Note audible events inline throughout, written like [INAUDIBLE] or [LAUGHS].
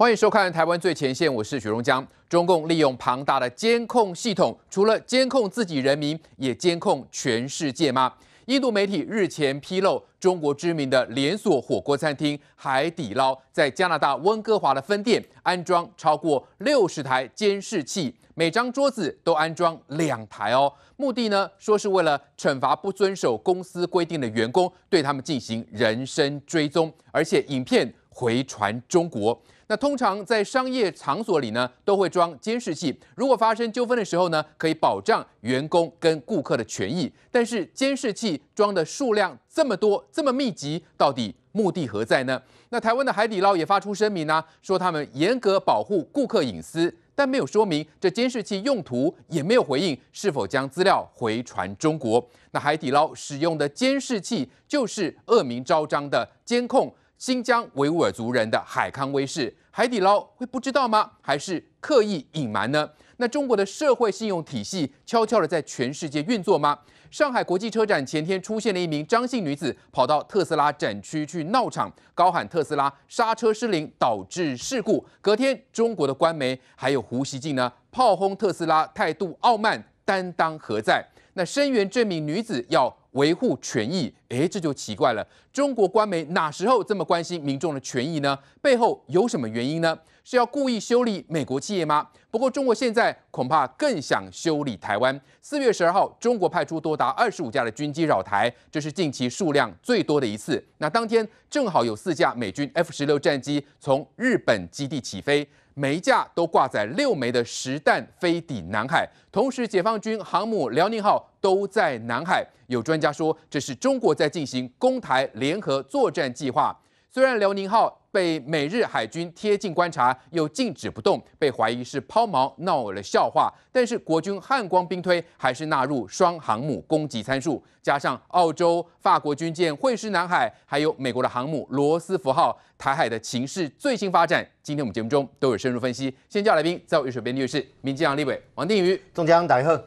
欢迎收看《台湾最前线》，我是许荣江。中共利用庞大的监控系统，除了监控自己人民，也监控全世界吗？印度媒体日前披露，中国知名的连锁火锅餐厅海底捞在加拿大温哥华的分店安装超过六十台监视器，每张桌子都安装两台哦。目的呢，说是为了惩罚不遵守公司规定的员工，对他们进行人身追踪，而且影片回传中国。那通常在商业场所里呢，都会装监视器。如果发生纠纷的时候呢，可以保障员工跟顾客的权益。但是监视器装的数量这么多、这么密集，到底目的何在呢？那台湾的海底捞也发出声明呢，说他们严格保护顾客隐私，但没有说明这监视器用途，也没有回应是否将资料回传中国。那海底捞使用的监视器就是恶名昭彰的监控新疆维吾尔族人的海康威视。海底捞会不知道吗？还是刻意隐瞒呢？那中国的社会信用体系悄悄的在全世界运作吗？上海国际车展前天出现了一名张姓女子跑到特斯拉展区去闹场，高喊特斯拉刹车失灵导致事故。隔天，中国的官媒还有胡锡进呢炮轰特斯拉态度傲慢，担当何在？那声援这名女子要。维护权益，哎，这就奇怪了。中国官媒哪时候这么关心民众的权益呢？背后有什么原因呢？是要故意修理美国企业吗？不过中国现在恐怕更想修理台湾。四月十二号，中国派出多达二十五架的军机扰台，这是近期数量最多的一次。那当天正好有四架美军 F 十六战机从日本基地起飞。每架都挂载六枚的实弹飞抵南海，同时解放军航母辽宁号都在南海。有专家说，这是中国在进行攻台联合作战计划。虽然辽宁号被美日海军贴近观察，又静止不动，被怀疑是抛锚闹了笑话，但是国军汉光兵推还是纳入双航母攻击参数，加上澳洲、法国军舰会师南海，还有美国的航母罗斯福号，台海的情势最新发展，今天我们节目中都有深入分析。先叫来宾，在我右手边的是师，民进党立委王定宇，中江大贺，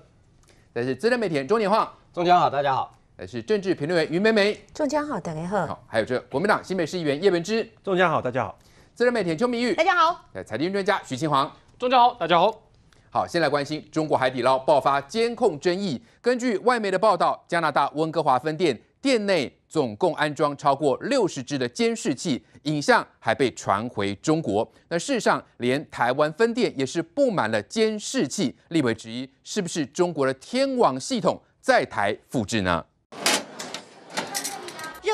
来是资深媒体》中年化，中江好，大家好。也是政治评论员于美美，中奖好，大家好，好，还有这国民党新北市议员叶文之。中奖好，大家好，自然媒体邱明玉，大家好，呃，财经专家徐清煌，中奖好，大家好，好，先来关心中国海底捞爆发监控争议。根据外媒的报道，加拿大温哥华分店店内总共安装超过六十只的监视器，影像还被传回中国。那事实上，连台湾分店也是布满了监视器，立为之一，是不是中国的天网系统在台复制呢？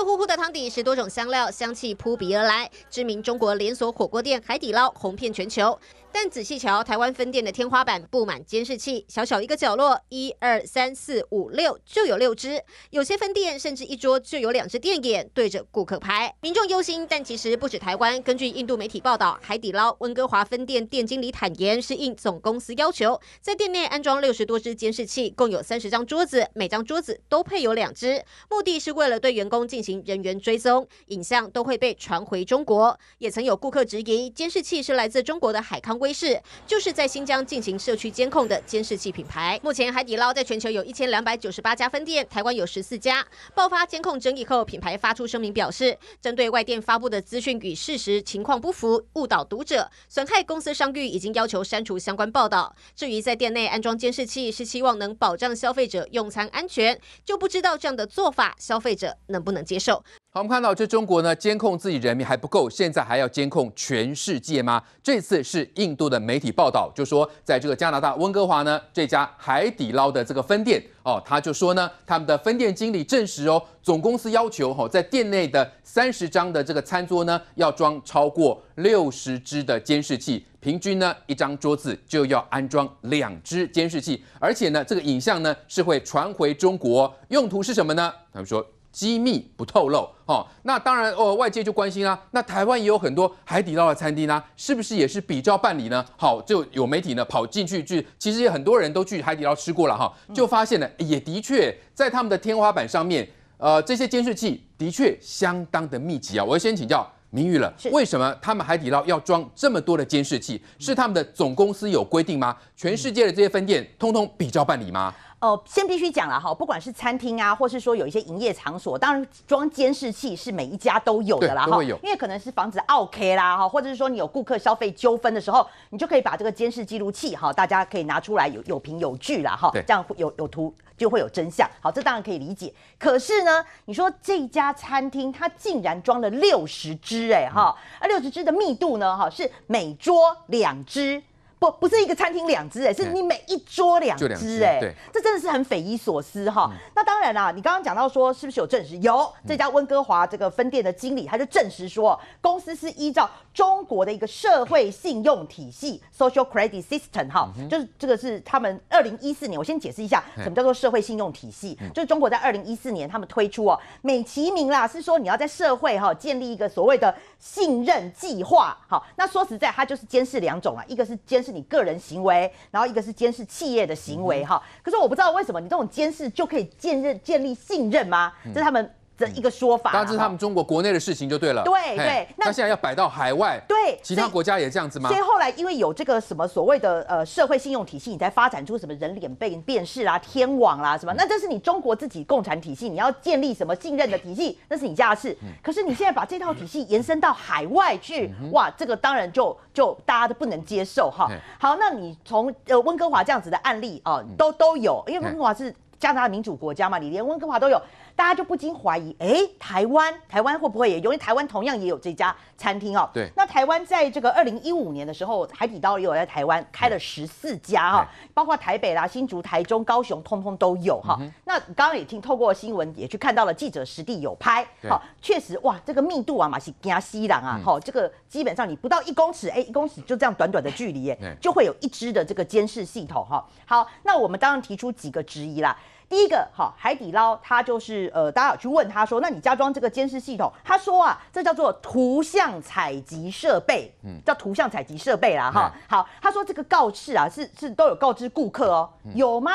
热乎乎的汤底，十多种香料，香气扑鼻而来。知名中国连锁火锅店海底捞红遍全球。但仔细瞧，台湾分店的天花板布满监视器，小小一个角落，一二三四五六就有六只。有些分店甚至一桌就有两只电眼对着顾客拍。民众忧心，但其实不止台湾。根据印度媒体报道，海底捞温哥华分店店经理坦言，是应总公司要求，在店内安装六十多只监视器，共有三十张桌子，每张桌子都配有两只，目的是为了对员工进行人员追踪，影像都会被传回中国。也曾有顾客质疑，监视器是来自中国的海康。威视就是在新疆进行社区监控的监视器品牌。目前海底捞在全球有一千两百九十八家分店，台湾有十四家。爆发监控争议后，品牌发出声明表示，针对外电发布的资讯与事实情况不符，误导读者，损害公司商誉，已经要求删除相关报道。至于在店内安装监视器，是希望能保障消费者用餐安全，就不知道这样的做法消费者能不能接受。好，我们看到这中国呢，监控自己人民还不够，现在还要监控全世界吗？这次是印度的媒体报道，就说在这个加拿大温哥华呢，这家海底捞的这个分店哦，他就说呢，他们的分店经理证实哦，总公司要求哦，在店内的三十张的这个餐桌呢，要装超过六十只的监视器，平均呢一张桌子就要安装两只监视器，而且呢这个影像呢是会传回中国，用途是什么呢？他们说。机密不透露，哦，那当然哦，外界就关心啦。那台湾也有很多海底捞的餐厅啦，是不是也是比照办理呢？好，就有媒体呢跑进去去，其实也很多人都去海底捞吃过了哈，就发现呢，也的确在他们的天花板上面，呃，这些监视器的确相当的密集啊。我要先请教明玉了，为什么他们海底捞要装这么多的监视器？是他们的总公司有规定吗？全世界的这些分店通通比照办理吗？哦，先必须讲了哈，不管是餐厅啊，或是说有一些营业场所，当然装监视器是每一家都有的啦哈。因为可能是防止 O K 啦哈，或者是说你有顾客消费纠纷的时候，你就可以把这个监视记录器哈，大家可以拿出来有有凭有据啦哈。这样有有图就会有真相。好，这当然可以理解。可是呢，你说这家餐厅它竟然装了六十只哎哈，而六十只的密度呢哈是每桌两支。不，不是一个餐厅两只哎，是你每一桌两只哎，这真的是很匪夷所思哈。那当然啦，你刚刚讲到说是不是有证实？有这家温哥华这个分店的经理他就证实说，公司是依照中国的一个社会信用体系 （social credit system） 哈，就是这个是他们二零一四年。我先解释一下，什么叫做社会信用体系？就是中国在二零一四年他们推出哦，美其名啦是说你要在社会哈建立一个所谓的信任计划。好，那说实在，它就是监视两种啊，一个是监。是你个人行为，然后一个是监视企业的行为哈。可是我不知道为什么你这种监视就可以建立建立信任吗？这是他们。的一个说法，当是他们中国国内的事情就对了。对对，那现在要摆到海外，对其他国家也这样子吗？所以后来因为有这个什么所谓的呃社会信用体系，你才发展出什么人脸被辨识啊、天网啦什么。那这是你中国自己共产体系，你要建立什么信任的体系，那是你家的事。可是你现在把这套体系延伸到海外去，哇，这个当然就就大家都不能接受哈。好，那你从呃温哥华这样子的案例啊，都都有，因为温哥华是加拿大民主国家嘛，你连温哥华都有。大家就不禁怀疑，哎，台湾，台湾会不会也因为台湾同样也有这家餐厅哦？对。那台湾在这个二零一五年的时候，海底捞有在台湾开了十四家哈，包括台北啦、新竹、台中、高雄，通通都有哈。那刚刚也听透过新闻也去看到了，记者实地有拍，好，确实哇，这个密度啊嘛是非常稀烂啊，好，这个基本上你不到一公尺，哎，一公尺就这样短短的距离，哎，就会有一支的这个监视系统哈。好，那我们当然提出几个质疑啦。第一个哈海底捞，他就是呃，大家有去问他说，那你加装这个监视系统，他说啊，这叫做图像采集设备，嗯，叫图像采集设备啦哈。好，他说这个告示啊，是是都有告知顾客哦，有吗？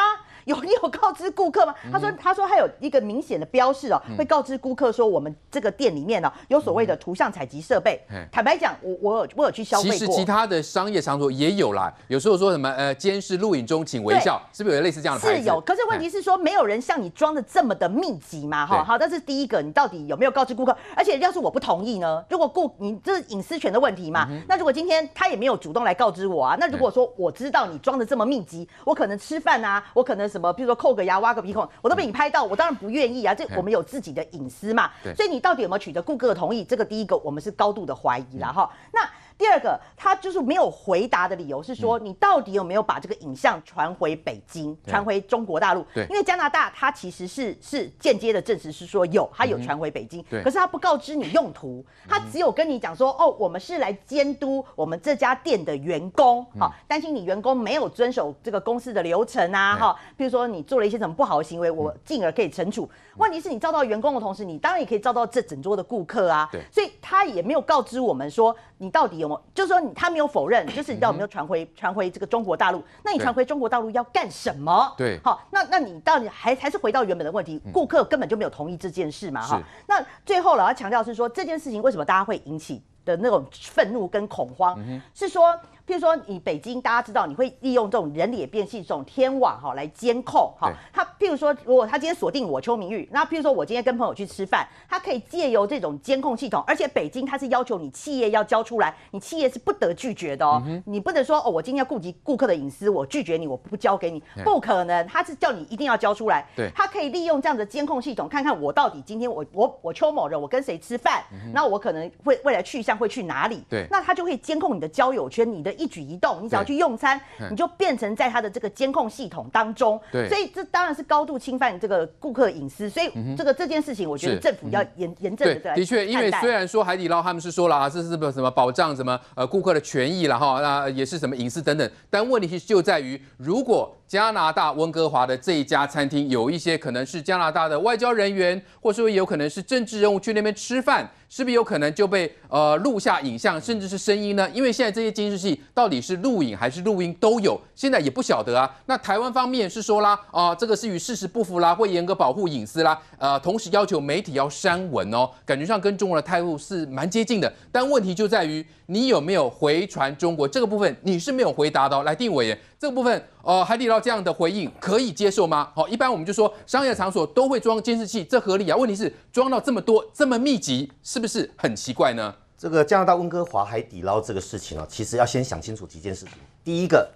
有 [LAUGHS] 你有告知顾客吗？他说他说他有一个明显的标示哦，会告知顾客说我们这个店里面呢有所谓的图像采集设备。坦白讲，我我有我有去消费过。其实其他的商业场所也有啦，有时候说什么呃监视录影中请微笑，是不是有类似这样的牌子？是有，可是问题是说没有人像你装的这么的密集嘛？哈好，但是第一个你到底有没有告知顾客？而且要是我不同意呢？如果顾你这是隐私权的问题嘛？那如果今天他也没有主动来告知我啊？那如果说我知道你装的这么密集，我可能吃饭啊，我可能。什么？比如说扣个牙、挖个鼻孔，我都被你拍到，我当然不愿意啊！这我们有自己的隐私嘛，所以你到底有没有取得顾客的同意？这个第一个，我们是高度的怀疑了哈。那。第二个，他就是没有回答的理由是说，你到底有没有把这个影像传回北京，传回中国大陆？对。因为加拿大，他其实是是间接的证实是说有，他有传回北京。对。可是他不告知你用途，他只有跟你讲说，哦，我们是来监督我们这家店的员工，好，担心你员工没有遵守这个公司的流程啊，哈。比如说你做了一些什么不好的行为，我进而可以惩处。问题是你遭到员工的同时，你当然也可以遭到这整桌的顾客啊。对。所以他也没有告知我们说，你到底。就是说，他没有否认，就是你到道有没有传回传回这个中国大陆？那你传回中国大陆要干什么？对，好，那那你到底还还是回到原本的问题，顾客根本就没有同意这件事嘛？哈，那最后了，要强调是说，这件事情为什么大家会引起的那种愤怒跟恐慌？是说。譬如说，你北京大家知道，你会利用这种人脸识别、这种天网哈来监控哈。他譬如说，如果他今天锁定我邱明玉，那譬如说我今天跟朋友去吃饭，他可以借由这种监控系统，而且北京他是要求你企业要交出来，你企业是不得拒绝的哦。你不能说哦，我今天要顾及顾客的隐私，我拒绝你，我不交给你，不可能。他是叫你一定要交出来。对，他可以利用这样的监控系统，看看我到底今天我我我邱某人我跟谁吃饭，那我可能会未来去向会去哪里？对，那他就会监控你的交友圈，你的。一举一动，你只要去用餐，你就变成在他的这个监控系统当中。对，所以这当然是高度侵犯这个顾客隐私。所以这个这件事情，我觉得政府要严严正的对的确，因为虽然说海底捞他们是说了啊，这是什么什么保障什么呃顾客的权益了哈，那也是什么隐私等等，但问题其实就在于如果。加拿大温哥华的这一家餐厅，有一些可能是加拿大的外交人员，或是有可能是政治人物去那边吃饭，是不是有可能就被呃录下影像，甚至是声音呢？因为现在这些监视器到底是录影还是录音都有，现在也不晓得啊。那台湾方面是说啦，啊这个是与事实不符啦，会严格保护隐私啦，呃同时要求媒体要删文哦，感觉上跟中国的态度是蛮接近的。但问题就在于你有没有回传中国这个部分，你是没有回答的。来，定伟言。这部分，呃，海底捞这样的回应可以接受吗？好，一般我们就说商业场所都会装监视器，这合理啊？问题是装到这么多、这么密集，是不是很奇怪呢？这个加拿大温哥华海底捞这个事情啊，其实要先想清楚几件事情。第一个，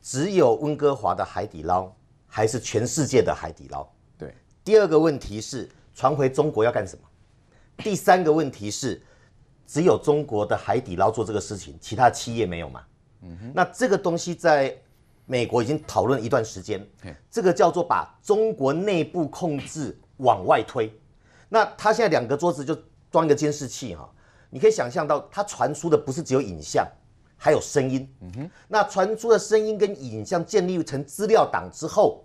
只有温哥华的海底捞，还是全世界的海底捞？对。第二个问题是传回中国要干什么？第三个问题是，只有中国的海底捞做这个事情，其他企业没有吗？嗯哼。那这个东西在。美国已经讨论一段时间，这个叫做把中国内部控制往外推。那他现在两个桌子就装一个监视器哈，你可以想象到，它传输的不是只有影像，还有声音。嗯哼，那传出的声音跟影像建立成资料档之后，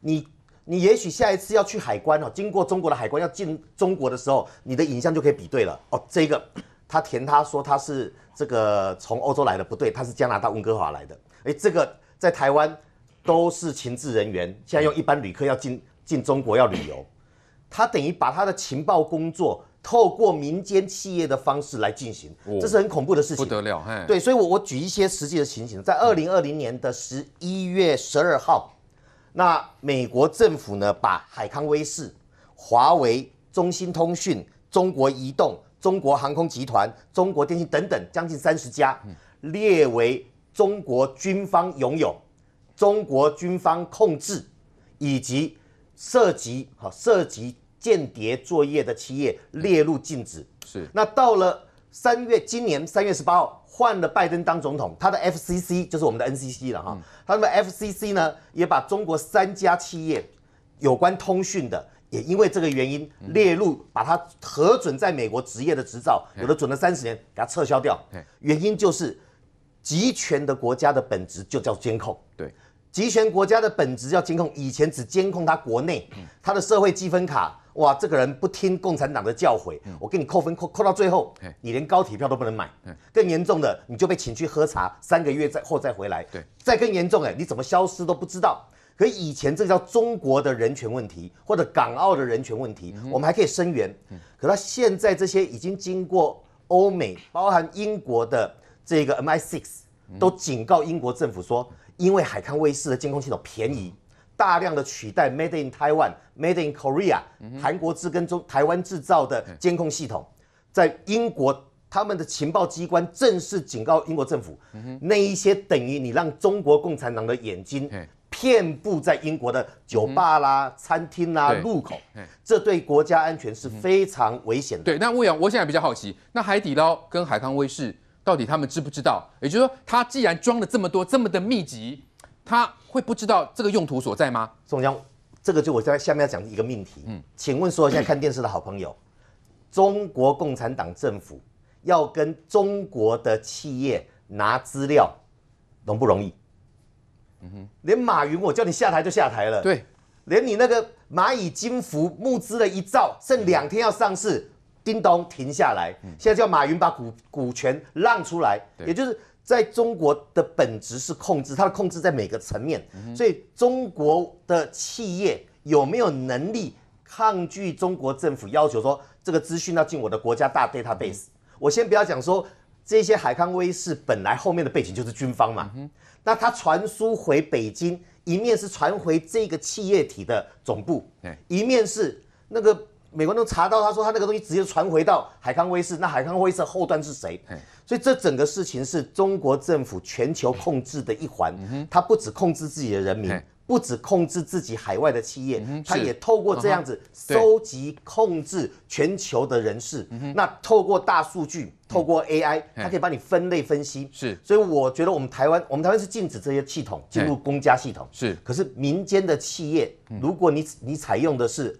你你也许下一次要去海关哦，经过中国的海关要进中国的时候，你的影像就可以比对了。哦，这个他填他说他是这个从欧洲来的不对，他是加拿大温哥华来的。哎，这个。在台湾都是情治人员，现在用一般旅客要进进中国要旅游，他等于把他的情报工作透过民间企业的方式来进行，这是很恐怖的事情，不得了。对，所以，我我举一些实际的情形，在二零二零年的十一月十二号，那美国政府呢把海康威视、华为、中兴通讯、中国移动、中国航空集团、中国电信等等将近三十家列为。中国军方拥有、中国军方控制以及涉及哈涉及间谍作业的企业列入禁止。是。那到了三月，今年三月十八号，换了拜登当总统，他的 FCC 就是我们的 NCC 了哈。他们的 FCC 呢，也把中国三家企业有关通讯的，也因为这个原因列入，把它核准在美国执业的执照，有的准了三十年，给他撤销掉。原因就是。集权的国家的本质就叫监控。对，集权国家的本质叫监控。以前只监控他国内，他的社会积分卡，哇，这个人不听共产党的教诲，我给你扣分，扣扣到最后，你连高铁票都不能买。更严重的，你就被请去喝茶，三个月再后再回来。对，再更严重，哎，你怎么消失都不知道。可以前这叫中国的人权问题，或者港澳的人权问题，我们还可以声援。可他现在这些已经经过欧美，包含英国的。这个 MI6 都警告英国政府说，因为海康威视的监控系统便宜，大量的取代 Made in Taiwan、Made in Korea、韩国制跟中台湾制造的监控系统，在英国他们的情报机关正式警告英国政府，那一些等于你让中国共产党的眼睛遍布在英国的酒吧啦、餐厅啦、路口，这对国家安全是非常危险的。对，那魏阳，我现在比较好奇，那海底捞跟海康威视。到底他们知不知道？也就是说，他既然装了这么多、这么的密集，他会不知道这个用途所在吗？宋江，这个就我在下面要讲一个命题。嗯，请问说一下看电视的好朋友，中国共产党政府要跟中国的企业拿资料，容不容易？嗯哼，连马云，我叫你下台就下台了。对，连你那个蚂蚁金服募资的一兆，剩两天要上市。叮咚，停下来！现在叫马云把股股权让出来，也就是在中国的本质是控制，它的控制在每个层面。所以，中国的企业有没有能力抗拒中国政府要求说，这个资讯要进我的国家大队？它 base，我先不要讲说这些海康威视本来后面的背景就是军方嘛，那它传输回北京，一面是传回这个企业体的总部，一面是那个。美国都查到，他说他那个东西直接传回到海康威视，那海康威视后端是谁？所以这整个事情是中国政府全球控制的一环，他不止控制自己的人民，不止控制自己海外的企业，他也透过这样子收集控制全球的人士。那透过大数据，透过 AI，它可以帮你分类分析。是，所以我觉得我们台湾，我们台湾是禁止这些系统进入公家系统。是，可是民间的企业，如果你你采用的是。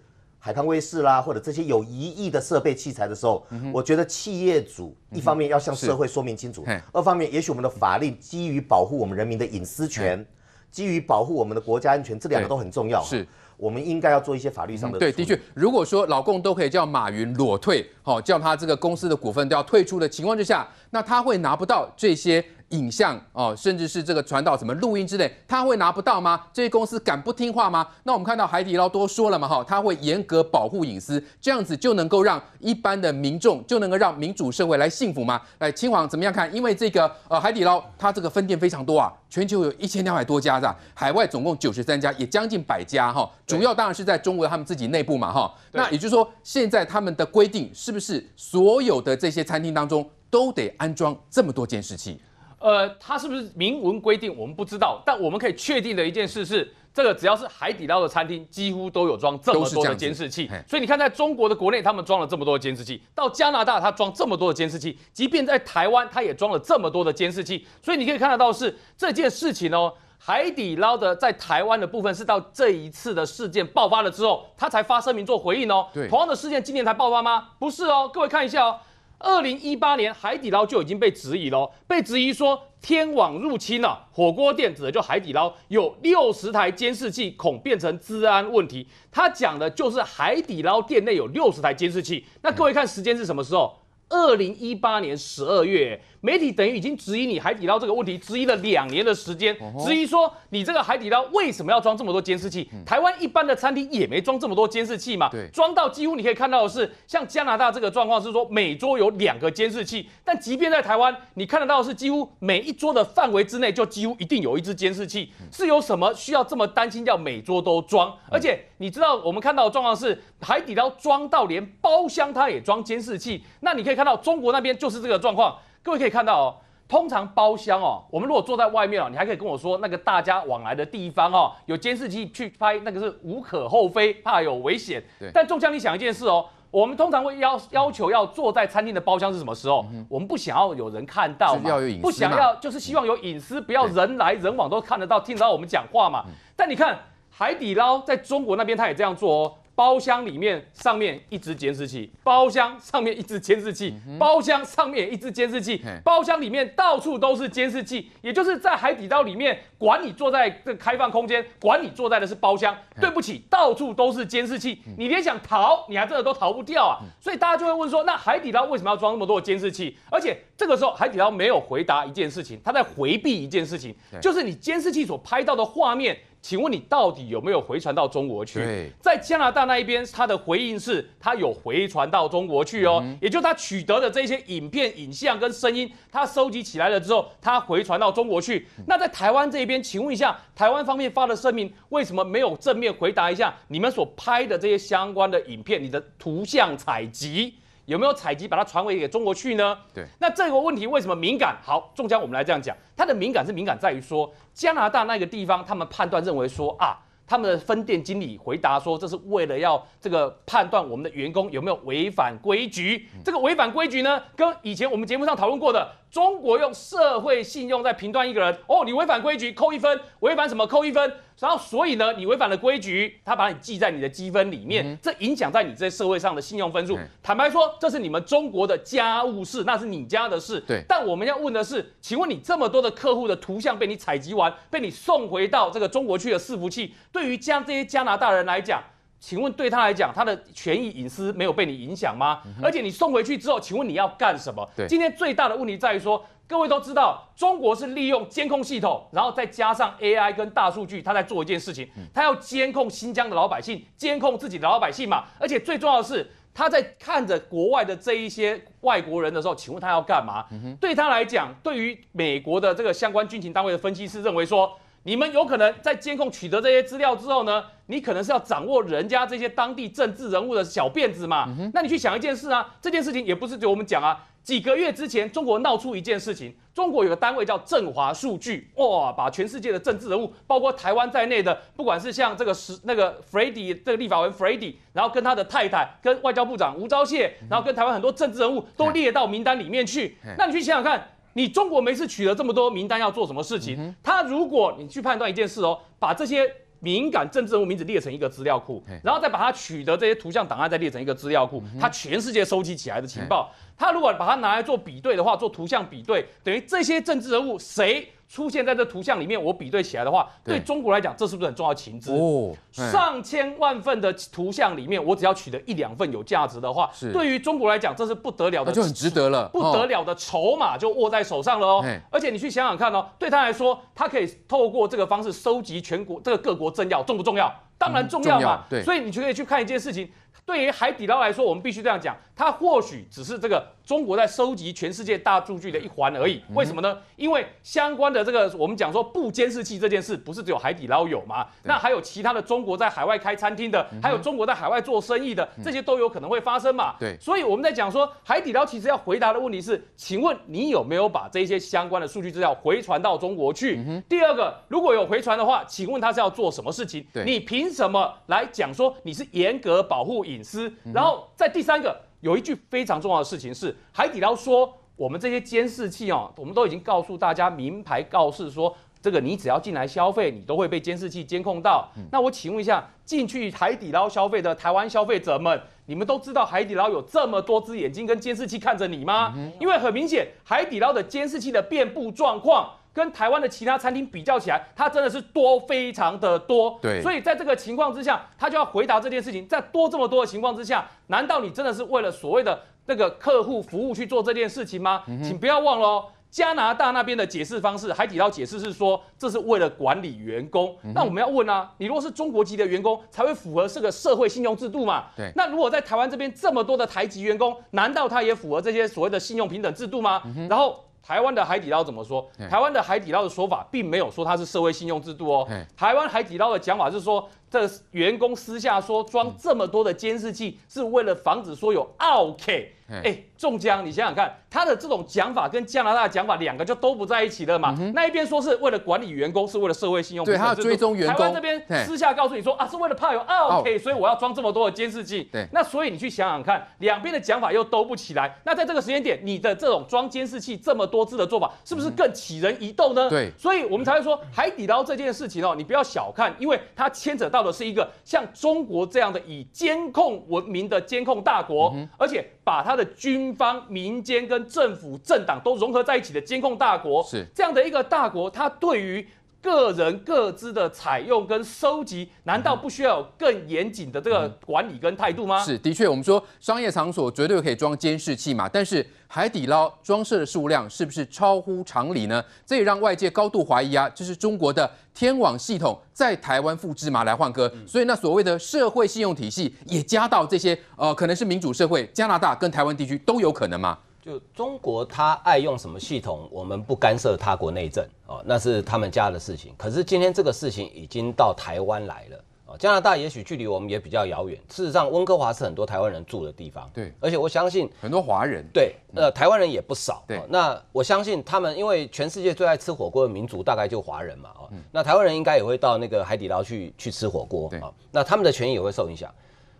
海康威视啦，或者这些有疑义的设备器材的时候，我觉得企业主一方面要向社会说明清楚，二方面也许我们的法律基于保护我们人民的隐私权，基于保护我们的国家安全，这两个都很重要。是，我们应该要做一些法律上的。对，的确，如果说老共都可以叫马云裸退，好，叫他这个公司的股份都要退出的情况之下，那他会拿不到这些。影像哦，甚至是这个传导什么录音之类，他会拿不到吗？这些公司敢不听话吗？那我们看到海底捞都说了嘛，哈，他会严格保护隐私，这样子就能够让一般的民众就能够让民主社会来幸福吗？哎，清皇怎么样看？因为这个呃海底捞它这个分店非常多啊，全球有一千两百多家吧？海外总共九十三家，也将近百家哈。主要当然是在中国他们自己内部嘛，哈。那也就是说，现在他们的规定是不是所有的这些餐厅当中都得安装这么多监视器？呃，它是不是明文规定？我们不知道，但我们可以确定的一件事是，这个只要是海底捞的餐厅，几乎都有装这么多的监视器。所以你看，在中国的国内，他们装了这么多的监视器；到加拿大，他装这么多的监视器；即便在台湾，他也装了这么多的监视器。所以你可以看得到，是这件事情哦，海底捞的在台湾的部分，是到这一次的事件爆发了之后，他才发声明做回应哦。同样的事件今年才爆发吗？不是哦，各位看一下哦。二零一八年，海底捞就已经被质疑了，被质疑说天网入侵了。火锅店指的就海底捞，有六十台监视器，恐变成治安问题。他讲的就是海底捞店内有六十台监视器。那各位看时间是什么时候？二零一八年十二月，媒体等于已经质疑你海底捞这个问题，质疑了两年的时间，质疑说你这个海底捞为什么要装这么多监视器？台湾一般的餐厅也没装这么多监视器嘛？装到几乎你可以看到的是，像加拿大这个状况是说每桌有两个监视器，但即便在台湾，你看得到是几乎每一桌的范围之内就几乎一定有一只监视器，是有什么需要这么担心要每桌都装？而且。你知道我们看到的状况是海底捞装到连包厢它也装监视器，那你可以看到中国那边就是这个状况。各位可以看到哦，通常包厢哦，我们如果坐在外面哦，你还可以跟我说那个大家往来的地方哦，有监视器去拍那个是无可厚非，怕有危险。但中将你想一件事哦，我们通常会要要求要坐在餐厅的包厢是什么时候？我们不想要有人看到嘛，不想要就是希望有隐私，不要人来人往都看得到、听得到我们讲话嘛。但你看。海底捞在中国那边，他也这样做哦。包厢里面上面一只监视器，包厢上面一只监视器，包厢上面一只监视器，包厢里面到处都是监视器。也就是在海底捞里面，管你坐在这开放空间，管你坐在的是包厢，对不起，到处都是监视器，你连想逃，你还真的都逃不掉啊。所以大家就会问说，那海底捞为什么要装那么多监视器？而且这个时候海底捞没有回答一件事情，他在回避一件事情，就是你监视器所拍到的画面。请问你到底有没有回传到中国去？在加拿大那一边，他的回应是，他有回传到中国去哦。也就他取得的这些影片、影像跟声音，他收集起来了之后，他回传到中国去。那在台湾这边，请问一下，台湾方面发的声明，为什么没有正面回答一下你们所拍的这些相关的影片、你的图像采集？有没有采集把它传回给中国去呢？对，那这个问题为什么敏感？好，中佳，我们来这样讲，它的敏感是敏感在于说加拿大那个地方，他们判断认为说啊。他们的分店经理回答说：“这是为了要这个判断我们的员工有没有违反规矩。这个违反规矩呢，跟以前我们节目上讨论过的，中国用社会信用在评断一个人。哦，你违反规矩扣一分，违反什么扣一分？然后所以呢，你违反了规矩，他把你记在你的积分里面，这影响在你这社会上的信用分数。坦白说，这是你们中国的家务事，那是你家的事。对。但我们要问的是，请问你这么多的客户的图像被你采集完，被你送回到这个中国去的伺服器。”对于加这些加拿大人来讲，请问对他来讲，他的权益隐私没有被你影响吗？而且你送回去之后，请问你要干什么？今天最大的问题在于说，各位都知道，中国是利用监控系统，然后再加上 AI 跟大数据，他在做一件事情，他要监控新疆的老百姓，监控自己的老百姓嘛。而且最重要的是，他在看着国外的这一些外国人的时候，请问他要干嘛？对他来讲，对于美国的这个相关军情单位的分析是认为说。你们有可能在监控取得这些资料之后呢？你可能是要掌握人家这些当地政治人物的小辫子嘛？那你去想一件事啊，这件事情也不是就我们讲啊，几个月之前中国闹出一件事情，中国有个单位叫振华数据，哇，把全世界的政治人物，包括台湾在内的，不管是像这个是那个 f r e d d y 这个立法委 f r e d d y 然后跟他的太太，跟外交部长吴钊燮，然后跟台湾很多政治人物都列到名单里面去，那你去想想看。你中国每次取得这么多名单要做什么事情？他如果你去判断一件事哦，把这些敏感政治人物名字列成一个资料库，然后再把它取得这些图像档案再列成一个资料库，他全世界收集起来的情报，他如果把它拿来做比对的话，做图像比对，等于这些政治人物谁？出现在这图像里面，我比对起来的话，对中国来讲，这是不是很重要情报？上千万份的图像里面，我只要取得一两份有价值的话，对于中国来讲，这是不得了，那就很值得了，[LAUGHS] 不得了的筹码就握在手上了哦。而且你去想想看哦，对他来说，他可以透过这个方式收集全国这个各国政要重不重要？当然重要嘛。所以你就可以去看一件事情。对于海底捞来说，我们必须这样讲，它或许只是这个中国在收集全世界大数据的一环而已。为什么呢？因为相关的这个我们讲说不监视器这件事，不是只有海底捞有嘛？那还有其他的中国在海外开餐厅的，还有中国在海外做生意的，这些都有可能会发生嘛？对。所以我们在讲说海底捞其实要回答的问题是，请问你有没有把这些相关的数据资料回传到中国去？第二个，如果有回传的话，请问他是要做什么事情？对。你凭什么来讲说你是严格保护？隐私，然后在第三个，有一句非常重要的事情是，海底捞说我们这些监视器哦，我们都已经告诉大家明牌告示说，这个你只要进来消费，你都会被监视器监控到。那我请问一下，进去海底捞消费的台湾消费者们，你们都知道海底捞有这么多只眼睛跟监视器看着你吗？因为很明显，海底捞的监视器的遍布状况。跟台湾的其他餐厅比较起来，它真的是多，非常的多。对，所以在这个情况之下，他就要回答这件事情，在多这么多的情况之下，难道你真的是为了所谓的那个客户服务去做这件事情吗？请不要忘了，加拿大那边的解释方式，海底捞解释是说，这是为了管理员工。那我们要问啊，你如果是中国籍的员工，才会符合这个社会信用制度嘛？对。那如果在台湾这边这么多的台籍员工，难道他也符合这些所谓的信用平等制度吗？然后。台湾的海底捞怎么说？台湾的海底捞的说法，并没有说它是社会信用制度哦。台湾海底捞的讲法是说，这员工私下说装这么多的监视器，是为了防止说有 OK。哎，中江，你想想看，他的这种讲法跟加拿大讲法，两个就都不在一起了嘛？那一边说是为了管理员工，是为了社会信用，对他追踪员工。台湾这边私下告诉你说啊，是为了怕有二 K，所以我要装这么多的监视器。对，那所以你去想想看，两边的讲法又都不起来，那在这个时间点，你的这种装监视器这么多字的做法，是不是更起人疑窦呢？对，所以我们才会说海底捞这件事情哦，你不要小看，因为它牵扯到的是一个像中国这样的以监控闻名的监控大国，而且。把他的军方、民间跟政府、政党都融合在一起的监控大国，是这样的一个大国，他对于。个人各自的采用跟收集，难道不需要有更严谨的这个管理跟态度吗？是，的确，我们说商业场所绝对可以装监视器嘛，但是海底捞装设的数量是不是超乎常理呢？这也让外界高度怀疑啊，这是中国的天网系统在台湾复制嘛？来换歌，所以那所谓的社会信用体系也加到这些，呃，可能是民主社会加拿大跟台湾地区都有可能嘛？就中国，他爱用什么系统，我们不干涉他国内政哦，那是他们家的事情。可是今天这个事情已经到台湾来了哦，加拿大也许距离我们也比较遥远，事实上，温哥华是很多台湾人住的地方。对，而且我相信很多华人，对，呃，台湾人也不少。对，那我相信他们，因为全世界最爱吃火锅的民族大概就华人嘛哦，那台湾人应该也会到那个海底捞去去吃火锅哦，那他们的权益也会受影响。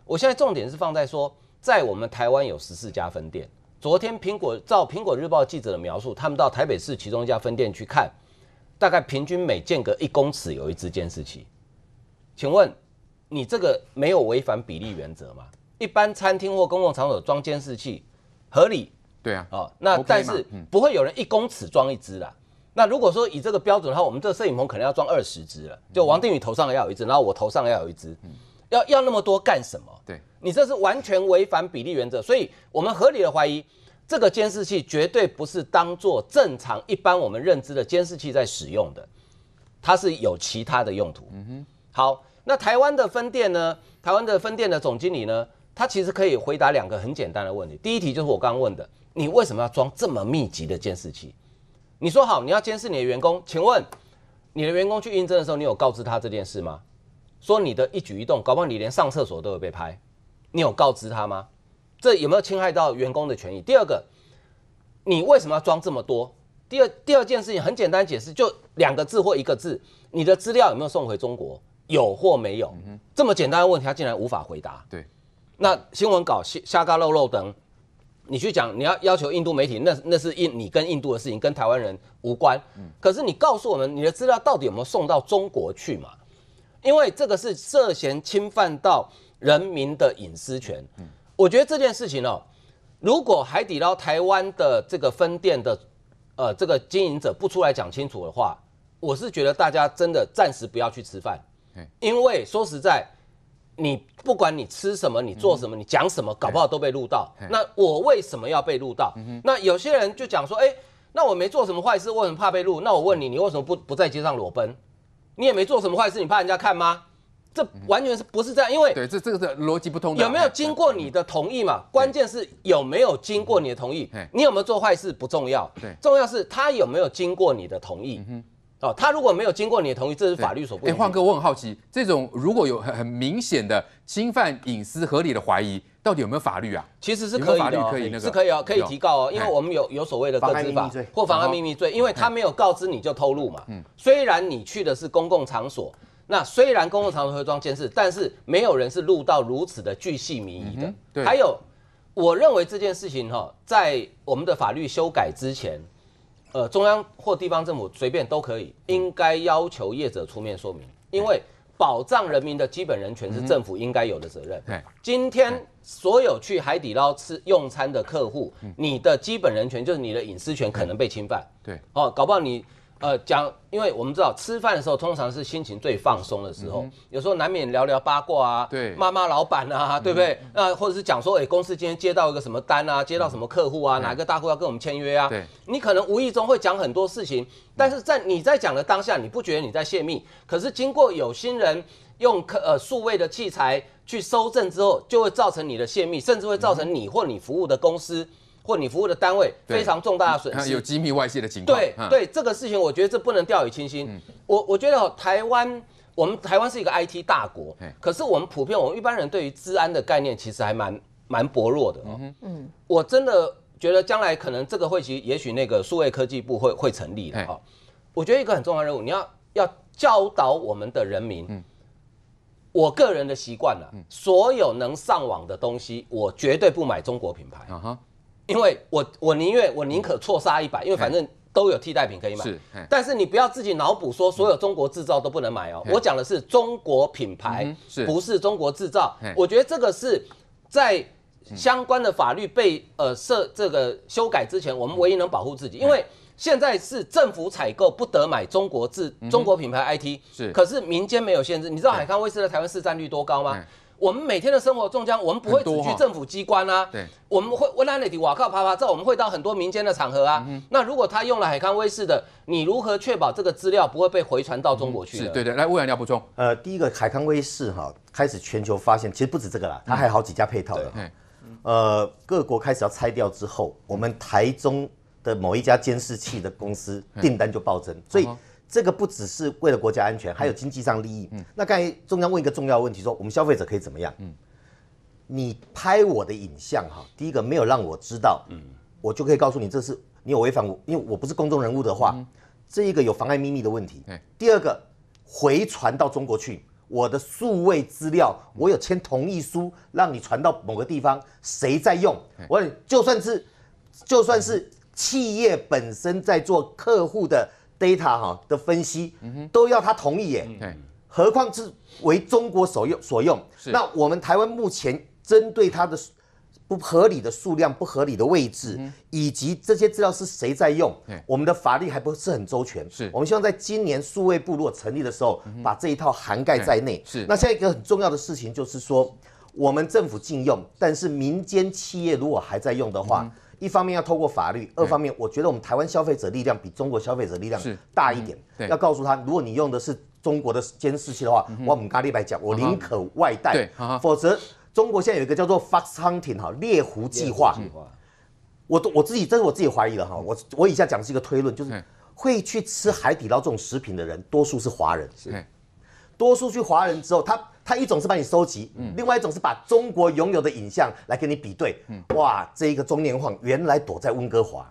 我现在重点是放在说，在我们台湾有十四家分店。昨天苹果照苹果日报记者的描述，他们到台北市其中一家分店去看，大概平均每间隔一公尺有一只监视器。请问你这个没有违反比例原则吗？一般餐厅或公共场所装监视器合理？对啊，哦，那但是不会有人一公尺装一只啦。那如果说以这个标准的话，我们这摄影棚可能要装二十只了，就王定宇头上要有一只，然后我头上要有一只。要要那么多干什么？对你这是完全违反比例原则，所以我们合理的怀疑这个监视器绝对不是当做正常一般我们认知的监视器在使用的，它是有其他的用途。嗯哼，好，那台湾的分店呢？台湾的分店的总经理呢？他其实可以回答两个很简单的问题。第一题就是我刚问的，你为什么要装这么密集的监视器？你说好你要监视你的员工，请问你的员工去应征的时候，你有告知他这件事吗？说你的一举一动，搞不好你连上厕所都有被拍，你有告知他吗？这有没有侵害到员工的权益？第二个，你为什么要装这么多？第二第二件事情很简单解释，就两个字或一个字，你的资料有没有送回中国？有或没有？这么简单的问题，他竟然无法回答。对，那新闻稿瞎瞎嘎肉肉等，你去讲，你要要求印度媒体，那那是印你跟印度的事情，跟台湾人无关。可是你告诉我们，你的资料到底有没有送到中国去嘛？因为这个是涉嫌侵犯到人民的隐私权，我觉得这件事情哦，如果海底捞台湾的这个分店的，呃，这个经营者不出来讲清楚的话，我是觉得大家真的暂时不要去吃饭，因为说实在，你不管你吃什么，你做什么，你讲什么，搞不好都被录到。那我为什么要被录到？那有些人就讲说，哎，那我没做什么坏事，我很怕被录。那我问你，你为什么不不在街上裸奔？你也没做什么坏事，你怕人家看吗？这完全是不是这样？因为对这这个是逻辑不通的。有没有经过你的同意嘛？关键是有没有经过你的同意。你有没有做坏事不重要，对，重要是他有没有经过你的同意。哦，他如果没有经过你的同意，这是法律所不。哎，黄哥，我很好奇，这种如果有很很明显的侵犯隐私合理的怀疑。到底有没有法律啊？其实是可以哦，是可以哦，可以提告哦，因为我们有有所谓的个知法或妨碍秘密罪，因为他没有告知你就偷录嘛。嗯。虽然你去的是公共场所，那虽然公共场所会装监视，但是没有人是录到如此的巨细靡遗的。对。还有，我认为这件事情哈，在我们的法律修改之前，呃，中央或地方政府随便都可以，应该要求业者出面说明，因为。保障人民的基本人权是政府应该有的责任。对，今天所有去海底捞吃用餐的客户，你的基本人权就是你的隐私权可能被侵犯。对，哦，搞不好你。呃，讲，因为我们知道吃饭的时候通常是心情最放松的时候，有时候难免聊聊八卦啊，对，骂骂老板啊，对不对？那或者是讲说，哎，公司今天接到一个什么单啊，接到什么客户啊，哪个大户要跟我们签约啊？对，你可能无意中会讲很多事情，但是在你在讲的当下，你不觉得你在泄密？可是经过有心人用呃数位的器材去收证之后，就会造成你的泄密，甚至会造成你或你服务的公司。或你服务的单位非常重大的损失，有机密外泄的情况。对对，这个事情我觉得这不能掉以轻心。我我觉得台湾，我们台湾是一个 IT 大国，可是我们普遍，我们一般人对于治安的概念其实还蛮蛮薄弱的嗯，我真的觉得将来可能这个会，其也许那个数位科技部会会成立的哈。我觉得一个很重要的任务，你要要教导我们的人民。嗯，我个人的习惯了，所有能上网的东西，我绝对不买中国品牌。因为我我宁愿我宁可错杀一百，因为反正都有替代品可以买。是，但是你不要自己脑补说所有中国制造都不能买哦。我讲的是中国品牌，不是中国制造。我觉得这个是在相关的法律被呃设这个修改之前，我们唯一能保护自己。因为现在是政府采购不得买中国制中国品牌 IT，是，可是民间没有限制。你知道海康威视的台湾市占率多高吗？我们每天的生活中将，我们不会只去政府机关啊，我们会，我那那底瓦靠啪啪，这我们会到很多民间的场合啊。那如果他用了海康威视的，你如何确保这个资料不会被回传到中国去？是，对对，来魏然要补充。呃，第一个海康威视哈，开始全球发现，其实不止这个啦，它还有好几家配套的。呃，各国开始要拆掉之后，我们台中的某一家监视器的公司订单就暴增，所以。这个不只是为了国家安全，还有经济上利益。嗯，那刚才中央问一个重要问题，说我们消费者可以怎么样？嗯，你拍我的影像哈，第一个没有让我知道，嗯，我就可以告诉你这是你有违反我，因为我不是公众人物的话，这一个有妨碍秘密的问题。第二个回传到中国去，我的数位资料，我有签同意书让你传到某个地方，谁在用？我就算是就算是企业本身在做客户的。data 哈的分析都要他同意耶，何况是为中国所用所用。那我们台湾目前针对它的不合理的数量、不合理的位置，以及这些资料是谁在用，我们的法律还不是很周全。是我们希望在今年数位部落成立的时候，把这一套涵盖在内。是。那下一个很重要的事情就是说，我们政府禁用，但是民间企业如果还在用的话。一方面要透过法律，二方面我觉得我们台湾消费者力量比中国消费者力量大一点，要告诉他，如果你用的是中国的监视器的话，我们咖喱白讲，我宁可外带，否则中国现在有一个叫做 Fox Hunting 哈猎狐计划，我我自己这是我自己怀疑了哈，我我以下讲是一个推论，就是会去吃海底捞这种食品的人，多数是华人，是，多数去华人之后他。他一种是把你收集，另外一种是把中国拥有的影像来跟你比对。哇，这一个中年晃原来躲在温哥华，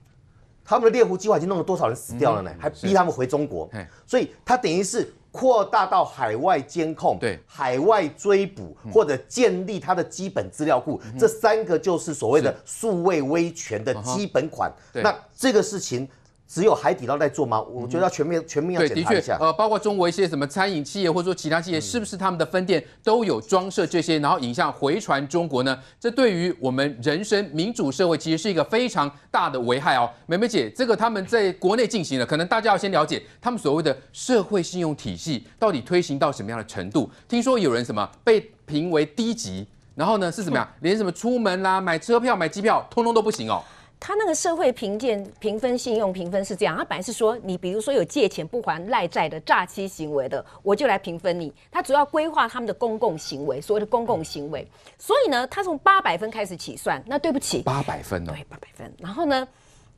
[LAUGHS] 他们的猎狐计划已经弄了多少人死掉了呢？还逼他们回中国，所以他等于是扩大到海外监控、海外追捕或者建立他的基本资料库，这三个就是所谓的数位威权的基本款。那这个事情。只有海底捞在做吗？我觉得要全面全面要检查一下。呃，包括中国一些什么餐饮企业或者说其他企业，是不是他们的分店都有装设这些，然后影像回传中国呢？这对于我们人生民主社会其实是一个非常大的危害哦。美美姐，这个他们在国内进行了，可能大家要先了解他们所谓的社会信用体系到底推行到什么样的程度？听说有人什么被评为低级，然后呢是什么呀？[LAUGHS] 连什么出门啦、买车票、买机票，通通都不行哦。他那个社会评鉴评分、信用评分是这样，他本来是说，你比如说有借钱不还、赖债的诈欺行为的，我就来评分你。他主要规划他们的公共行为，所谓的公共行为。所以呢，他从八百分开始起算。那对不起，八百分哦。对，八百分。然后呢，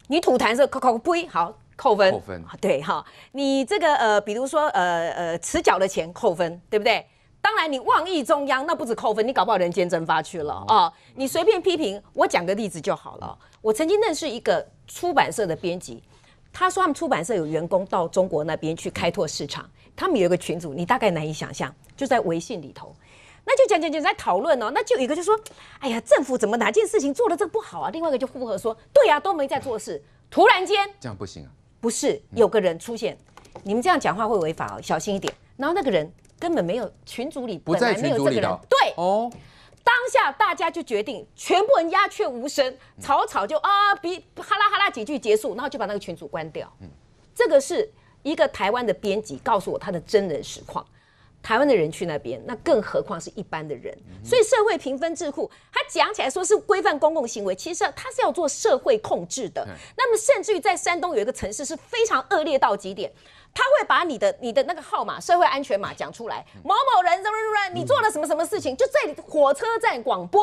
你吐痰是扣扣分，好扣分。扣分。对哈，你这个呃，比如说呃呃，迟缴的钱扣分，对不对？当然，你妄议中央，那不止扣分，你搞不好人间蒸发去了啊！你随便批评，我讲个例子就好了。我曾经认识一个出版社的编辑，他说他们出版社有员工到中国那边去开拓市场，他们有一个群组，你大概难以想象，就在微信里头，那就讲讲讲在讨论哦。那就一个就说：“哎呀，政府怎么哪件事情做的这不好啊？”另外一个就附和说：“对呀，都没在做事。”突然间这样不行啊！不是有个人出现，你们这样讲话会违法哦，小心一点。然后那个人。根本没有群主里不在群个里，对哦。当下大家就决定，全部人鸦雀无声，草草就啊，比哈拉哈拉几句结束，然后就把那个群组关掉。嗯，这个是一个台湾的编辑告诉我他的真人实况。台湾的人去那边，那更何况是一般的人。所以社会评分智库，他讲起来说是规范公共行为，其实他是要做社会控制的。那么，甚至于在山东有一个城市是非常恶劣到极点。他会把你的你的那个号码、社会安全码讲出来，某某人、怎么怎么，你做了什么什么事情，就在火车站广播，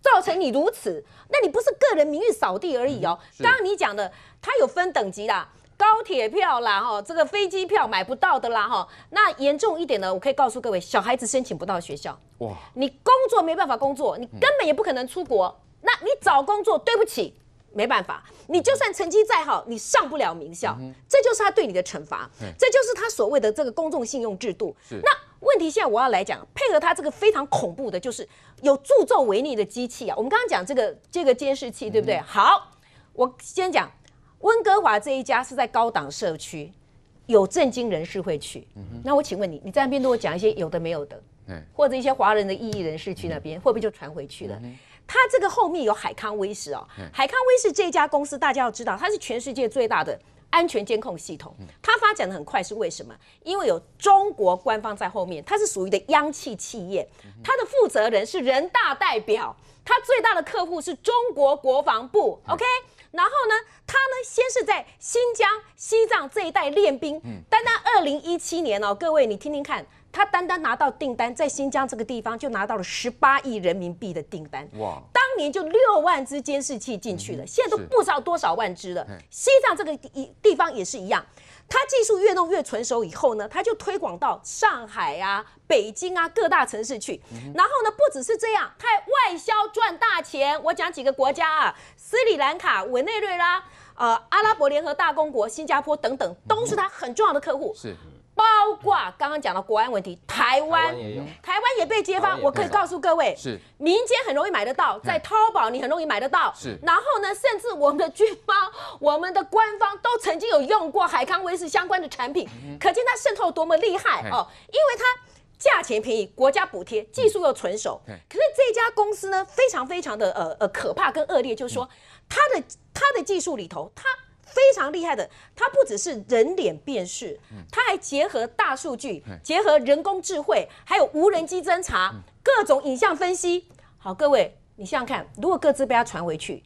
造成你如此，那你不是个人名誉扫地而已哦。刚刚你讲的，他有分等级的，高铁票啦，哈，这个飞机票买不到的啦，哈，那严重一点呢，我可以告诉各位，小孩子申请不到学校，哇，你工作没办法工作，你根本也不可能出国，那你找工作，对不起。没办法，你就算成绩再好，你上不了名校，这就是他对你的惩罚，这就是他所谓的这个公众信用制度。那问题现在我要来讲，配合他这个非常恐怖的，就是有助纣为虐的机器啊。我们刚刚讲这个这个监视器，对不对？好，我先讲温哥华这一家是在高档社区，有正经人士会去。那我请问你，你在那边如果讲一些有的没有的，或者一些华人的异议人士去那边，会不会就传回去了？它这个后面有海康威视哦，海康威视这家公司大家要知道，它是全世界最大的安全监控系统。它发展的很快是为什么？因为有中国官方在后面，它是属于的央企企业，它的负责人是人大代表，它最大的客户是中国国防部。OK，然后呢，它呢先是在新疆、西藏这一带练兵。单单二零一七年哦，各位你听听看。他单单拿到订单，在新疆这个地方就拿到了十八亿人民币的订单。哇！当年就六万只监视器进去了，现在都不知道多少万只了。西藏这个地地方也是一样，他技术越弄越纯熟以后呢，他就推广到上海啊、北京啊各大城市去。然后呢，不只是这样，他还外销赚大钱。我讲几个国家啊：斯里兰卡、委内瑞拉、呃、阿拉伯联合大公国、新加坡等等，都是他很重要的客户。是。包括刚刚讲的国安问题，台湾，台湾也被揭发。我可以告诉各位，是民间很容易买得到，在淘宝你很容易买得到。是，然后呢，甚至我们的军方、我们的官方都曾经有用过海康威视相关的产品，可见它渗透多么厉害哦。因为它价钱便宜，国家补贴，技术又纯熟。可是这家公司呢，非常非常的呃呃可怕跟恶劣，就是说它的它的技术里头，它。非常厉害的，它不只是人脸辨识，它还结合大数据、结合人工智慧，还有无人机侦查、各种影像分析。好，各位，你想想看，如果各自被它传回去，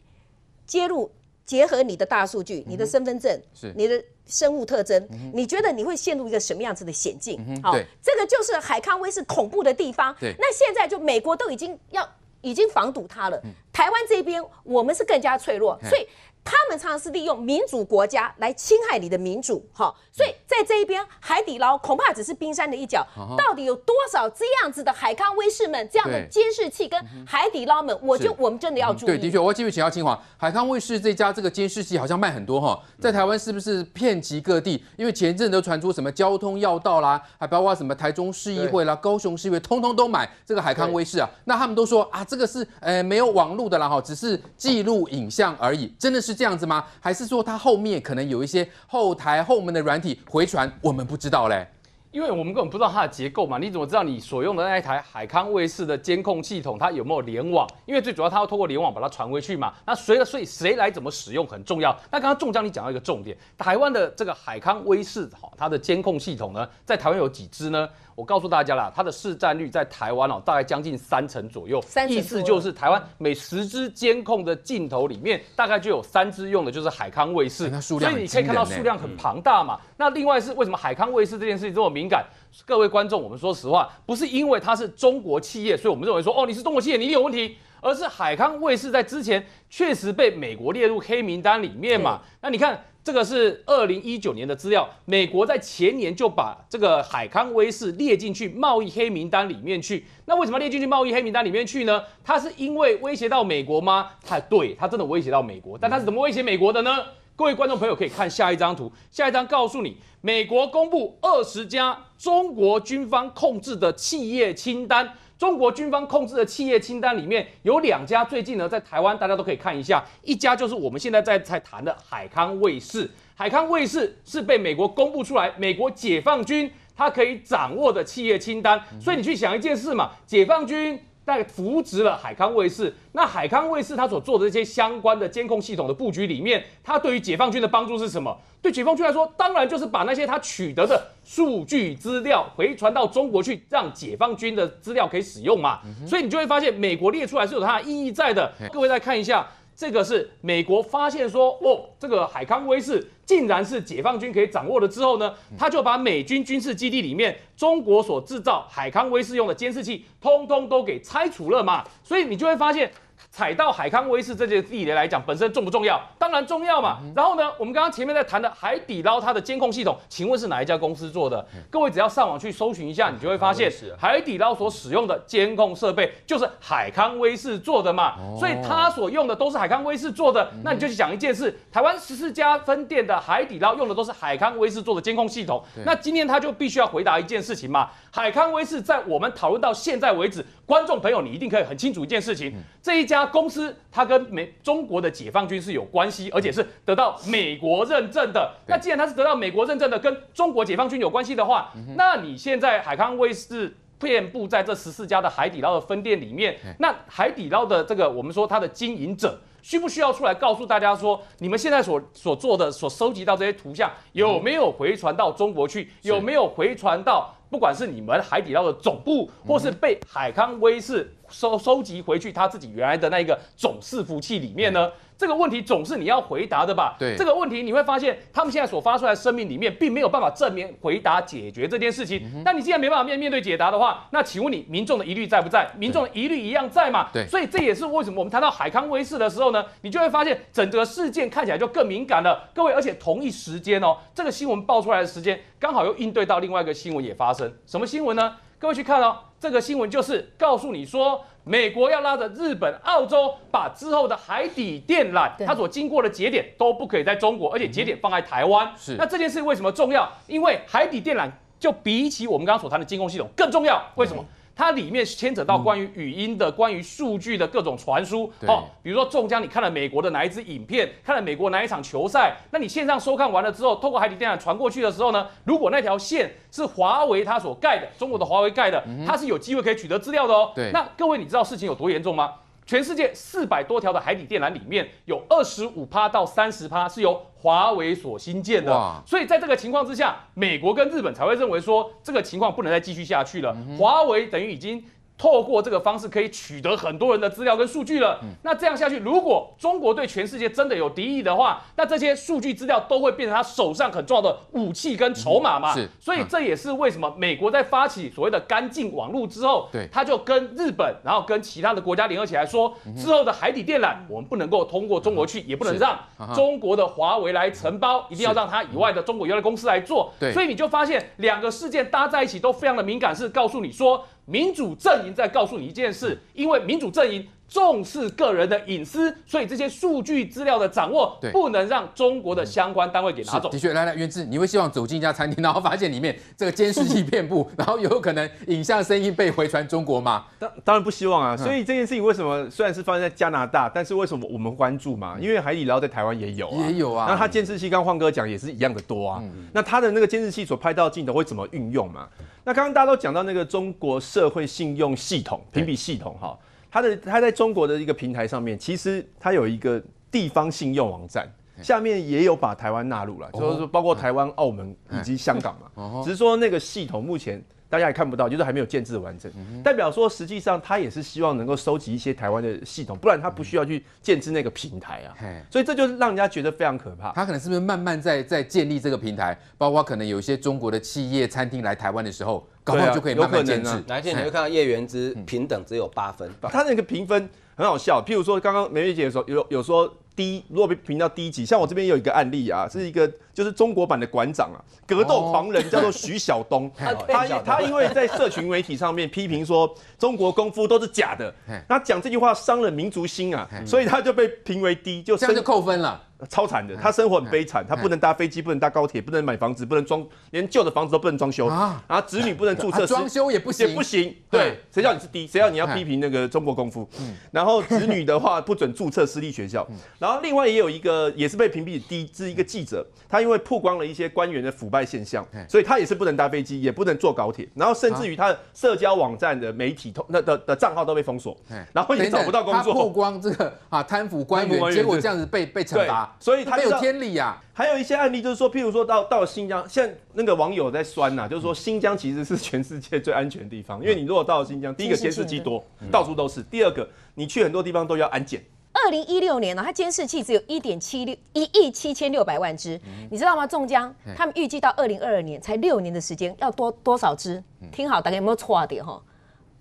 接入结合你的大数据、你的身份证、你的生物特征，你觉得你会陷入一个什么样子的险境？好，这个就是海康威视恐怖的地方。那现在就美国都已经要已经防堵它了，台湾这边我们是更加脆弱，所以。他们常常是利用民主国家来侵害你的民主，哈，所以在这一边，海底捞恐怕只是冰山的一角，到底有多少这样子的海康威视们这样的监视器跟海底捞们，我就我们真的要注意。对，的确，我要继续请教清华，海康威视这家这个监视器好像卖很多哈，在台湾是不是遍及各地？因为前一阵都传出什么交通要道啦，还包括什么台中市议会啦、高雄市议会，通通都买这个海康威视啊。那他们都说啊，这个是呃没有网路的啦，哈，只是记录影像而已，真的是。这样子吗？还是说它后面可能有一些后台后门的软体回传，我们不知道嘞？因为我们根本不知道它的结构嘛。你怎么知道你所用的那一台海康威视的监控系统它有没有联网？因为最主要它要透过联网把它传回去嘛。那谁了，所以谁来怎么使用很重要。那刚刚仲将你讲到一个重点，台湾的这个海康威视哈，它的监控系统呢，在台湾有几支呢？我告诉大家啦，它的市占率在台湾哦，大概将近三成左右，意思就是台湾每十只监控的镜头里面，大概就有三只用的就是海康卫视，所以你可以看到数量很庞大嘛。那另外是为什么海康卫视这件事情这么敏感？各位观众，我们说实话，不是因为它是中国企业，所以我们认为说哦，你是中国企业，你有问题，而是海康卫视在之前确实被美国列入黑名单里面嘛。那你看。这个是二零一九年的资料，美国在前年就把这个海康威视列进去贸易黑名单里面去。那为什么列进去贸易黑名单里面去呢？它是因为威胁到美国吗？它对，它真的威胁到美国。但它是怎么威胁美国的呢？各位观众朋友可以看下一张图，下一张告诉你，美国公布二十家中国军方控制的企业清单。中国军方控制的企业清单里面有两家，最近呢在台湾，大家都可以看一下。一家就是我们现在在在谈的海康威视，海康威视是被美国公布出来，美国解放军它可以掌握的企业清单。所以你去想一件事嘛，解放军。在扶植了海康卫视，那海康卫视它所做的这些相关的监控系统的布局里面，它对于解放军的帮助是什么？对解放军来说，当然就是把那些它取得的数据资料回传到中国去，让解放军的资料可以使用嘛。所以你就会发现，美国列出来是有它的意义在的。各位再看一下。这个是美国发现说，哦，这个海康威视竟然是解放军可以掌握了之后呢，他就把美军军事基地里面中国所制造海康威视用的监视器，通通都给拆除了嘛，所以你就会发现。踩到海康威视这些地雷来讲，本身重不重要？当然重要嘛。然后呢，我们刚刚前面在谈的海底捞它的监控系统，请问是哪一家公司做的？各位只要上网去搜寻一下，你就会发现海底捞所使用的监控设备就是海康威视做的嘛。所以它所用的都是海康威视做的。那你就去讲一件事：台湾十四家分店的海底捞用的都是海康威视做的监控系统。那今天他就必须要回答一件事情嘛：海康威视在我们讨论到现在为止。观众朋友，你一定可以很清楚一件事情：这一家公司，它跟美中国的解放军是有关系，而且是得到美国认证的。那既然它是得到美国认证的，跟中国解放军有关系的话，那你现在海康威视遍布在这十四家的海底捞的分店里面，那海底捞的这个我们说它的经营者，需不需要出来告诉大家说，你们现在所所做的、所收集到这些图像，有没有回传到中国去？有没有回传到？不管是你们海底捞的总部，或是被海康威视。收收集回去，他自己原来的那一个总伺服器里面呢？这个问题总是你要回答的吧？对，这个问题你会发现，他们现在所发出来声明里面，并没有办法正面回答、解决这件事情。那你既然没办法面面对解答的话，那请问你民众的疑虑在不在？民众的疑虑一样在嘛？对，所以这也是为什么我们谈到海康威视的时候呢，你就会发现整个事件看起来就更敏感了。各位，而且同一时间哦，这个新闻爆出来的时间，刚好又应对到另外一个新闻也发生，什么新闻呢？各位去看哦，这个新闻就是告诉你说，美国要拉着日本、澳洲，把之后的海底电缆它所经过的节点都不可以在中国，而且节点放在台湾。是，那这件事为什么重要？因为海底电缆就比起我们刚刚所谈的进攻系统更重要。为什么？它里面牵扯到关于语音的、关于数据的各种传输，哦，比如说中江，你看了美国的哪一支影片，看了美国哪一场球赛，那你线上收看完了之后，透过海底电缆传过去的时候呢，如果那条线是华为它所盖的，中国的华为盖的，它是有机会可以取得资料的哦。对，那各位你知道事情有多严重吗？全世界四百多条的海底电缆里面，有二十五趴到三十趴是由华为所新建的。所以在这个情况之下，美国跟日本才会认为说，这个情况不能再继续下去了。华为等于已经。透过这个方式可以取得很多人的资料跟数据了。那这样下去，如果中国对全世界真的有敌意的话，那这些数据资料都会变成他手上很重要的武器跟筹码嘛。是，所以这也是为什么美国在发起所谓的“干净网络”之后，对，他就跟日本，然后跟其他的国家联合起来说，之后的海底电缆我们不能够通过中国去，也不能让中国的华为来承包，一定要让他以外的中国原来公司来做。对，所以你就发现两个事件搭在一起都非常的敏感，是告诉你说。民主阵营在告诉你一件事，因为民主阵营。重视个人的隐私，所以这些数据资料的掌握，不能让中国的相关单位给拿走。的确，来来，元智，你会希望走进一家餐厅，然后发现里面这个监视器遍布，[LAUGHS] 然后有可能影像声音被回传中国吗？当当然不希望啊。所以这件事情为什么虽然是发生在加拿大，但是为什么我们关注嘛？因为海底捞在台湾也有，也有啊。那他监视器，刚换哥讲也是一样的多啊。那他的那个监视器所拍到镜头会怎么运用嘛？那刚刚大家都讲到那个中国社会信用系统评比系统哈。它的它在中国的一个平台上面，其实它有一个地方信用网站，下面也有把台湾纳入了，就是说包括台湾、澳门以及香港嘛，只是说那个系统目前。大家也看不到，就是还没有建制完整，代表说实际上他也是希望能够收集一些台湾的系统，不然他不需要去建制那个平台啊。所以这就是让人家觉得非常可怕。他可能是不是慢慢在在建立这个平台，包括可能有一些中国的企业餐厅来台湾的时候，刚好就可以被建制。哪一天你会看到业缘之平等只有八分？他那个评分。很好笑，譬如说，刚刚梅梅姐说有有说低，如果被评到低级，像我这边有一个案例啊，是一个就是中国版的馆长啊，格斗狂人叫做徐晓东，他他因为在社群媒体上面批评说中国功夫都是假的，那讲这句话伤了民族心啊，所以他就被评为低，就这样就扣分了。超惨的，他生活很悲惨，他不能搭飞机，不能搭高铁，不能买房子，不能装，连旧的房子都不能装修啊！然后子女不能注册，装修也不行，也不行，对，谁叫你是低，谁叫你要批评那个中国功夫？嗯，然后子女的话不准注册私立学校，然后另外也有一个也是被屏蔽的低，是一个记者，他因为曝光了一些官员的腐败现象，所以他也是不能搭飞机，也不能坐高铁，然后甚至于他的社交网站的媒体那的的账号都被封锁，然后也找不到工作。曝光这个啊贪腐官员，结果这样子被被惩罚。所以他有天理呀，还有一些案例就是说，譬如说到到新疆，在那个网友在酸呐，就是说新疆其实是全世界最安全的地方，因为你如果到了新疆，第一个监视器多，到处都是；第二个，你去很多地方都要安检。二零一六年呢，它监视器只有一点七六一亿七千六百万只，你知道吗？中江他们预计到二零二二年，才六年的时间要多多少只？听好，大概有没有错啊？点哈？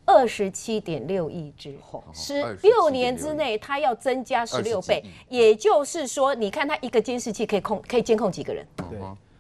二十七点六亿之后，十六年之内，它要增加十六倍，也就是说，你看它一个监视器可以控，可以监控几个人？对。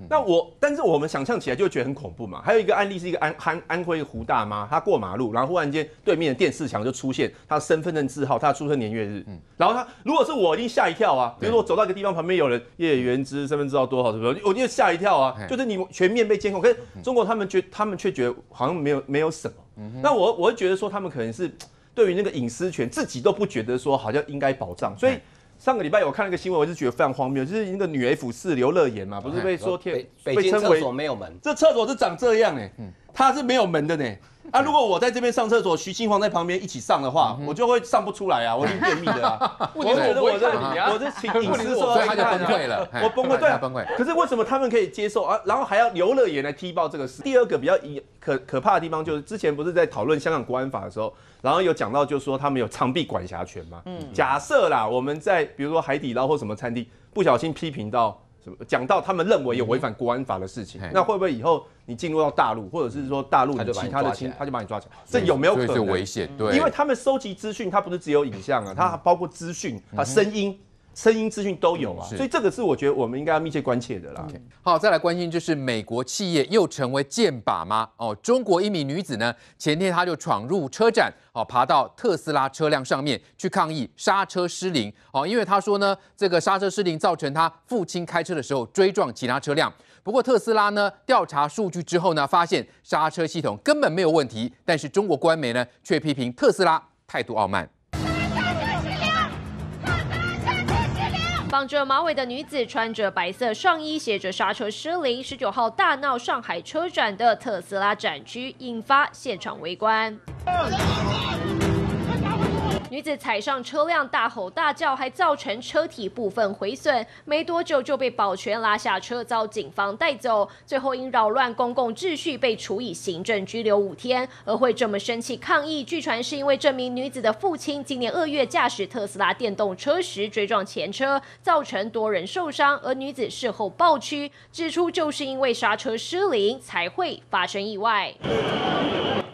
那我，但是我们想象起来就会觉得很恐怖嘛。还有一个案例是一个安安安徽胡大妈，她过马路，然后忽然间对面的电视墙就出现她的身份证字号、她的出生年月日。嗯，然后她如果是我，一定吓一跳啊。比如说我走到一个地方，旁边有人叶元之身份证号多少什么，我就吓一跳啊。就是你全面被监控，可是中国他们觉他们却觉得好像没有没有什么。嗯，那我我会觉得说他们可能是对于那个隐私权自己都不觉得说好像应该保障，所以。上个礼拜我看了一个新闻，我就觉得非常荒谬，就是那个女 F 四刘乐言嘛，不是被说天，被称为没有门，这厕所是长这样哎，它是没有门的呢。啊，如果我在这边上厕所，徐庆煌在旁边一起上的话，我就会上不出来啊，我容便秘的。[LAUGHS] 啊。我觉得我这我是请隐私说，我崩溃了，我崩溃，对。可是为什么他们可以接受啊？然后还要游乐园来踢爆这个事？第二个比较可可怕的地方就是，之前不是在讨论香港国安法的时候，然后有讲到，就是说他们有长臂管辖权嘛？嗯，假设啦，我们在比如说海底捞或什么餐厅，不小心批评到。讲到他们认为有违反国安法的事情，那会不会以后你进入到大陆，或者是说大陆其他的亲，他就把你抓起来？这有没有？可能？危险，对，因为他们收集资讯，他不是只有影像啊，他包括资讯他声音。声音资讯都有啊，所以这个是我觉得我们应该要密切关切的啦。好，再来关心就是美国企业又成为剑靶吗？哦，中国一名女子呢，前天她就闯入车展，哦，爬到特斯拉车辆上面去抗议刹车失灵。哦，因为她说呢，这个刹车失灵造成她父亲开车的时候追撞其他车辆。不过特斯拉呢，调查数据之后呢，发现刹车系统根本没有问题。但是中国官媒呢，却批评特斯拉态度傲慢。绑着马尾的女子穿着白色上衣，写着“刹车失灵”，十九号大闹上海车展的特斯拉展区，引发现场围观。女子踩上车辆大吼大叫，还造成车体部分毁损。没多久就被保全拉下车，遭警方带走。最后因扰乱公共秩序被处以行政拘留五天。而会这么生气抗议，据传是因为这名女子的父亲今年二月驾驶特斯拉电动车时追撞前车，造成多人受伤。而女子事后暴屈，指出就是因为刹车失灵才会发生意外。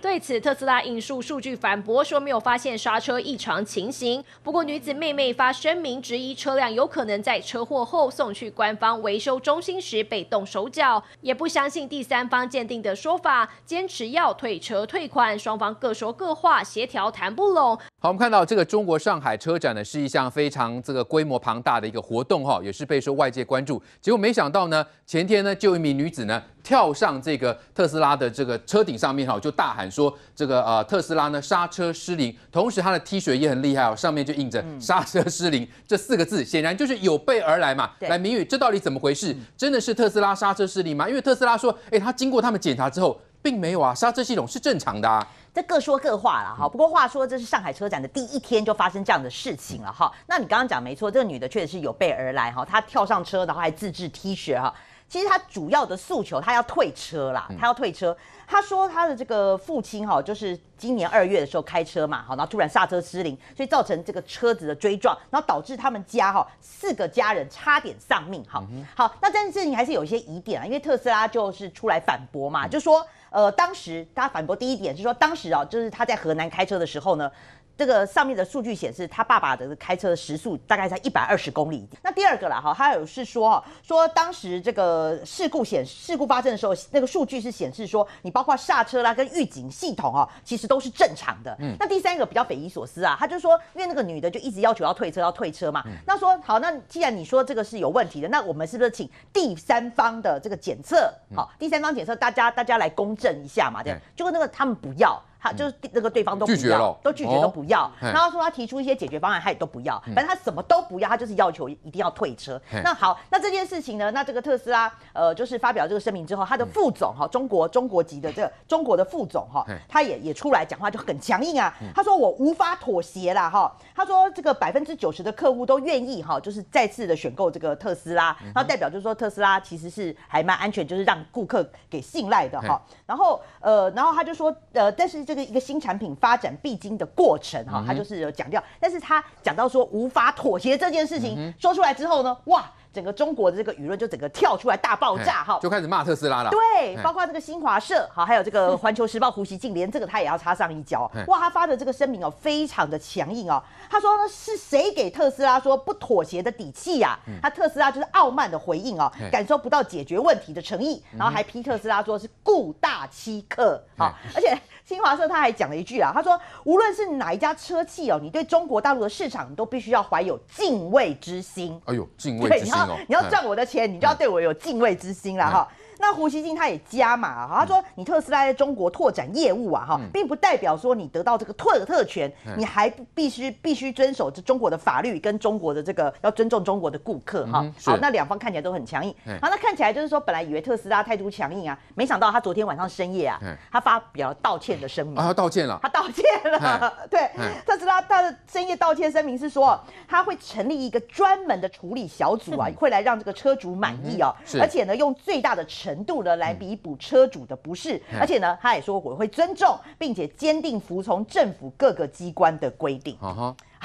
对此，特斯拉引述数据反驳说，没有发现刹车异。常情形，不过女子妹妹发声明质疑车辆有可能在车祸后送去官方维修中心时被动手脚，也不相信第三方鉴定的说法，坚持要退车退款，双方各说各话，协调谈不拢。好，我们看到这个中国上海车展呢，是一项非常这个规模庞大的一个活动哈，也是备受外界关注。结果没想到呢，前天呢就一名女子呢。跳上这个特斯拉的这个车顶上面哈，就大喊说：“这个呃特斯拉呢刹车失灵。”同时，他的 T 恤也很厉害哦，上面就印着“刹车失灵”这四个字，显然就是有备而来嘛。来，明宇，这到底怎么回事？真的是特斯拉刹车失灵吗？因为特斯拉说：“哎，他经过他们检查之后，并没有啊，刹车系统是正常的。”啊。这各说各话了哈。不过话说，这是上海车展的第一天就发生这样的事情了哈。那你刚刚讲没错，这个女的确实是有备而来哈，她跳上车，然后还自制 T 恤哈。其实他主要的诉求，他要退车啦，他要退车。他说他的这个父亲哈，就是今年二月的时候开车嘛，好，然后突然刹车失灵，所以造成这个车子的追撞，然后导致他们家哈四个家人差点丧命。好好，那但是事情还是有一些疑点啊，因为特斯拉就是出来反驳嘛，就说呃，当时他反驳第一点是说，当时啊，就是他在河南开车的时候呢。这个上面的数据显示，他爸爸的开车时速大概在一百二十公里。那第二个啦，哈，他有是说，说当时这个事故显事故发生的时候，那个数据是显示说，你包括刹车啦跟预警系统哦，其实都是正常的。嗯。那第三个比较匪夷所思啊，他就说，因为那个女的就一直要求要退车，要退车嘛。嗯。那说好，那既然你说这个是有问题的，那我们是不是请第三方的这个检测？好，第三方检测，大家大家来公证一下嘛，对。结果那个他们不要。他就是那个对方都拒绝都拒绝都不要。然后说他提出一些解决方案，他也都不要。反正他什么都不要，他就是要求一定要退车。那好，那这件事情呢？那这个特斯拉，呃，就是发表这个声明之后，他的副总哈，中国中国籍的这中国的副总哈，他也也出来讲话，就很强硬啊。他说我无法妥协啦哈。他说这个百分之九十的客户都愿意哈，就是再次的选购这个特斯拉。然后代表就是说特斯拉其实是还蛮安全，就是让顾客给信赖的哈。然后呃，然后他就说呃，但是。这个一个新产品发展必经的过程哈，他就是有讲掉，但是他讲到说无法妥协这件事情说出来之后呢，哇，整个中国的这个舆论就整个跳出来大爆炸哈，就开始骂特斯拉了。对，包括这个新华社好，还有这个环球时报胡锡进，连这个他也要插上一脚。哇，他发的这个声明哦，非常的强硬哦，他说呢是谁给特斯拉说不妥协的底气呀？他特斯拉就是傲慢的回应哦，感受不到解决问题的诚意，然后还批特斯拉说是顾大欺客好，而且。新华社他还讲了一句啊，他说，无论是哪一家车企哦，你对中国大陆的市场，你都必须要怀有敬畏之心。哎呦，敬畏之心哦！你要你要赚我的钱，你就要对我有敬畏之心了哈。那胡锡进他也加码啊，他说你特斯拉在中国拓展业务啊，哈，并不代表说你得到这个特特权，你还必须必须遵守这中国的法律跟中国的这个要尊重中国的顾客哈。好，那两方看起来都很强硬，好，那看起来就是说本来以为特斯拉态度强硬啊，没想到他昨天晚上深夜啊，他发表道歉的声明啊，道歉了，他道歉了，对，特斯拉他的深夜道歉声明是说他会成立一个专门的处理小组啊，会来让这个车主满意哦，而且呢用最大的成程度的来弥补车主的不适，而且呢，他也说我会尊重，并且坚定服从政府各个机关的规定。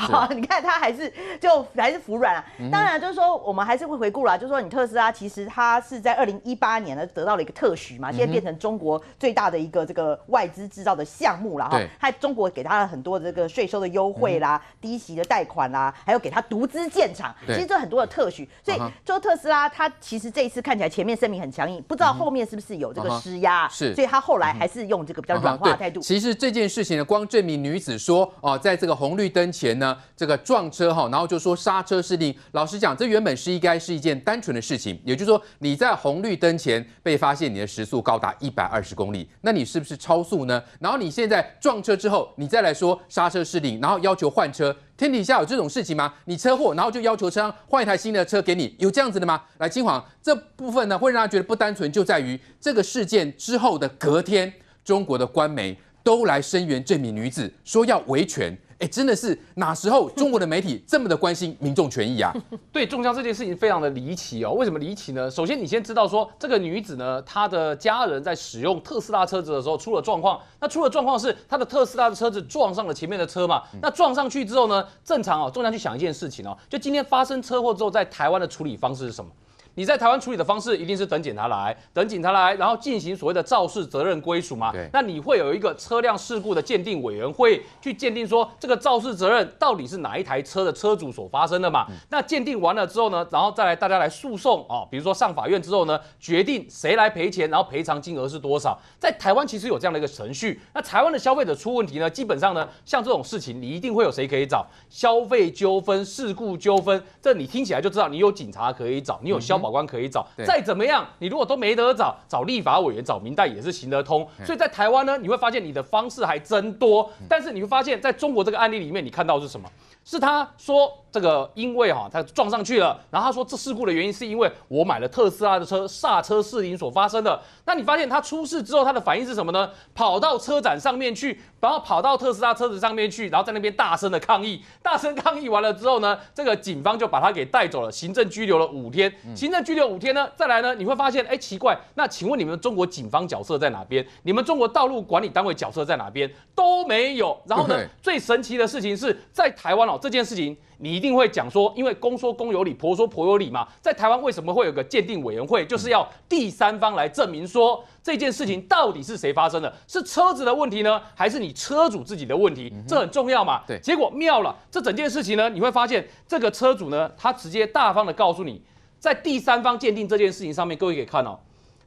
好，[LAUGHS] 你看他还是就还是服软啊。当然就是说，我们还是会回顾啦，就是说，你特斯拉其实它是在二零一八年呢得到了一个特许嘛，现在变成中国最大的一个这个外资制造的项目了哈。他中国给它了很多这个税收的优惠啦、低息的贷款啦，还有给它独资建厂。其实这很多的特许，所以就特斯拉它其实这一次看起来前面声明很强硬，不知道后面是不是有这个施压。是。所以他后来还是用这个比较软化态度。其实这件事情呢，光证明女子说哦，在这个红绿灯前呢。这个撞车哈，然后就说刹车失灵。老实讲，这原本是应该是一件单纯的事情，也就是说，你在红绿灯前被发现你的时速高达一百二十公里，那你是不是超速呢？然后你现在撞车之后，你再来说刹车失灵，然后要求换车，天底下有这种事情吗？你车祸，然后就要求车换一台新的车给你，有这样子的吗？来，金黄这部分呢，会让他觉得不单纯，就在于这个事件之后的隔天，中国的官媒都来声援这名女子，说要维权。哎，真的是哪时候中国的媒体这么的关心民众权益啊？[LAUGHS] 对，中枪这件事情非常的离奇哦。为什么离奇呢？首先，你先知道说这个女子呢，她的家人在使用特斯拉车子的时候出了状况。那出了状况是她的特斯拉的车子撞上了前面的车嘛？那撞上去之后呢，正常哦，中枪去想一件事情哦，就今天发生车祸之后，在台湾的处理方式是什么？你在台湾处理的方式一定是等警察来，等警察来，然后进行所谓的肇事责任归属嘛？对。那你会有一个车辆事故的鉴定委员会去鉴定说这个肇事责任到底是哪一台车的车主所发生的嘛？那鉴定完了之后呢，然后再来大家来诉讼啊，比如说上法院之后呢，决定谁来赔钱，然后赔偿金额是多少？在台湾其实有这样的一个程序。那台湾的消费者出问题呢，基本上呢，像这种事情，你一定会有谁可以找？消费纠纷、事故纠纷，这你听起来就知道你有警察可以找，你有消保。法官可以找，再怎么样，你如果都没得找，找立法委员、找民代也是行得通。所以在台湾呢，你会发现你的方式还真多。但是你会发现，在中国这个案例里面，你看到是什么？是他说这个，因为哈他撞上去了，然后他说这事故的原因是因为我买了特斯拉的车，刹车失灵所发生的。那你发现他出事之后，他的反应是什么呢？跑到车展上面去，然后跑到特斯拉车子上面去，然后在那边大声的抗议，大声抗议完了之后呢，这个警方就把他给带走了，行政拘留了五天。行政拘留五天呢，再来呢，你会发现，哎，奇怪，那请问你们中国警方角色在哪边？你们中国道路管理单位角色在哪边？都没有。然后呢，最神奇的事情是在台湾哦。这件事情你一定会讲说，因为公说公有理，婆说婆有理嘛。在台湾为什么会有个鉴定委员会，就是要第三方来证明说这件事情到底是谁发生的，是车子的问题呢，还是你车主自己的问题？这很重要嘛。对，结果妙了，这整件事情呢，你会发现这个车主呢，他直接大方的告诉你，在第三方鉴定这件事情上面，各位可以看到，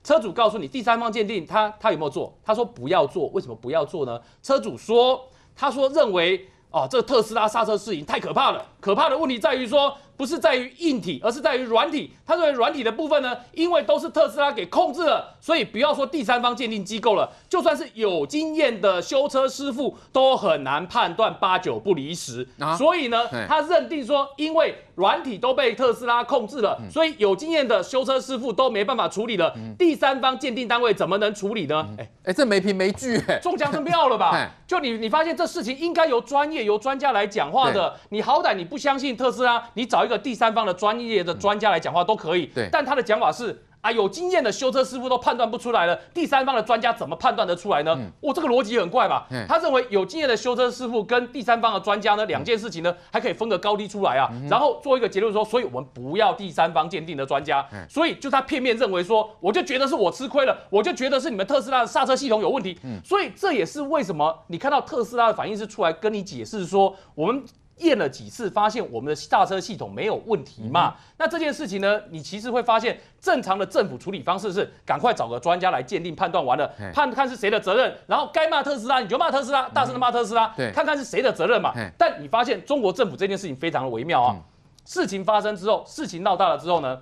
车主告诉你第三方鉴定他他有没有做？他说不要做，为什么不要做呢？车主说，他说认为。哦，这特斯拉刹车失灵太可怕了。可怕的问题在于说，不是在于硬体，而是在于软体。他认为软体的部分呢，因为都是特斯拉给控制了，所以不要说第三方鉴定机构了，就算是有经验的修车师傅都很难判断八九不离十。所以呢，他认定说，因为。软体都被特斯拉控制了，所以有经验的修车师傅都没办法处理了。第三方鉴定单位怎么能处理呢？哎哎，这没凭没据，中奖中妙了吧？[LAUGHS] 就你，你发现这事情应该由专业、由专家来讲话的。你好歹你不相信特斯拉，你找一个第三方的专业的专家来讲话都可以。但他的讲法是。啊，有经验的修车师傅都判断不出来了，第三方的专家怎么判断得出来呢？我这个逻辑很怪吧？他认为有经验的修车师傅跟第三方的专家呢，两件事情呢还可以分个高低出来啊，然后做一个结论说，所以我们不要第三方鉴定的专家。所以就他片面认为说，我就觉得是我吃亏了，我就觉得是你们特斯拉的刹车系统有问题。所以这也是为什么你看到特斯拉的反应是出来跟你解释说，我们。验了几次，发现我们的刹车系统没有问题嘛？那这件事情呢？你其实会发现，正常的政府处理方式是赶快找个专家来鉴定、判断完了，判看是谁的责任，然后该骂特斯拉你就骂特斯拉，大声的骂特斯拉，看看是谁的责任嘛。但你发现中国政府这件事情非常的微妙啊！事情发生之后，事情闹大了之后呢，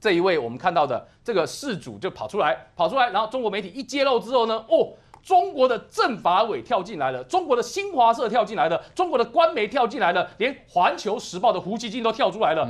这一位我们看到的这个事主就跑出来，跑出来，然后中国媒体一揭露之后呢，哦。中国的政法委跳进来了，中国的新华社跳进来了，中国的官媒跳进来了，连《环球时报》的胡锡进都跳出来了，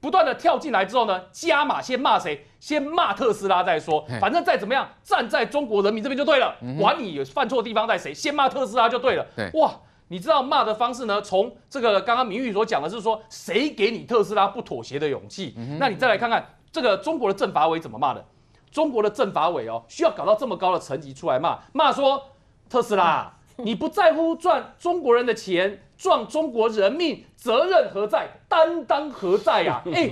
不断的跳进来之后呢，加码先骂谁？先骂特斯拉再说，反正再怎么样站在中国人民这边就对了，管你犯错地方在谁，先骂特斯拉就对了。哇，你知道骂的方式呢？从这个刚刚明玉所讲的是说，谁给你特斯拉不妥协的勇气？那你再来看看这个中国的政法委怎么骂的。中国的政法委哦，需要搞到这么高的层级出来骂骂说特斯拉，[LAUGHS] 你不在乎赚中国人的钱，撞中国人命，责任何在，担当何在呀？[LAUGHS] 哎，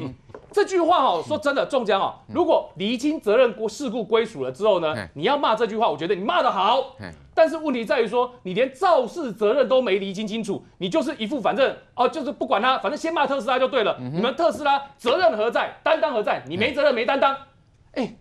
这句话哦，说真的，中江哦，如果厘清责任事故归属了之后呢，你要骂这句话，我觉得你骂得好。但是问题在于说，你连肇事责任都没厘清清楚，你就是一副反正哦，就是不管他，反正先骂特斯拉就对了。你们特斯拉责任何在，担当何在？你没责任没担当，哎。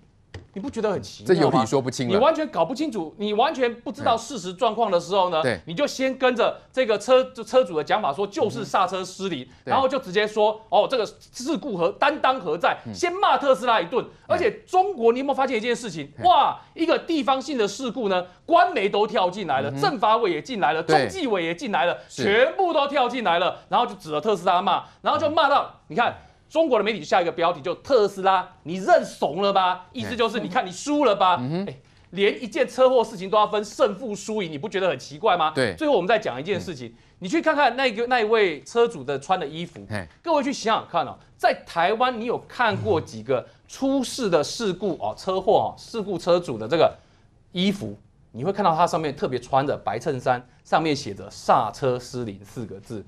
你不觉得很奇怪吗？这有理说不清你完全搞不清楚，你完全不知道事实状况的时候呢？你就先跟着这个车车主的讲法说，就是刹车失灵，然后就直接说哦，这个事故和担当何在？先骂特斯拉一顿。而且中国，你有没有发现一件事情？哇，一个地方性的事故呢，官媒都跳进来了，政法委也进来了，中纪委也进来了，全部都跳进来了，然后就指着特斯拉骂，然后就骂到你看。中国的媒体下一个标题就特斯拉，你认怂了吧？意思就是你看你输了吧？哎，连一件车祸事情都要分胜负输赢，你不觉得很奇怪吗？对，最后我们再讲一件事情，你去看看那个那一位车主的穿的衣服，各位去想想看哦，在台湾你有看过几个出事的事故哦，车祸哦，事故车主的这个衣服，你会看到他上面特别穿着白衬衫。上面写着“刹车失灵”四个字，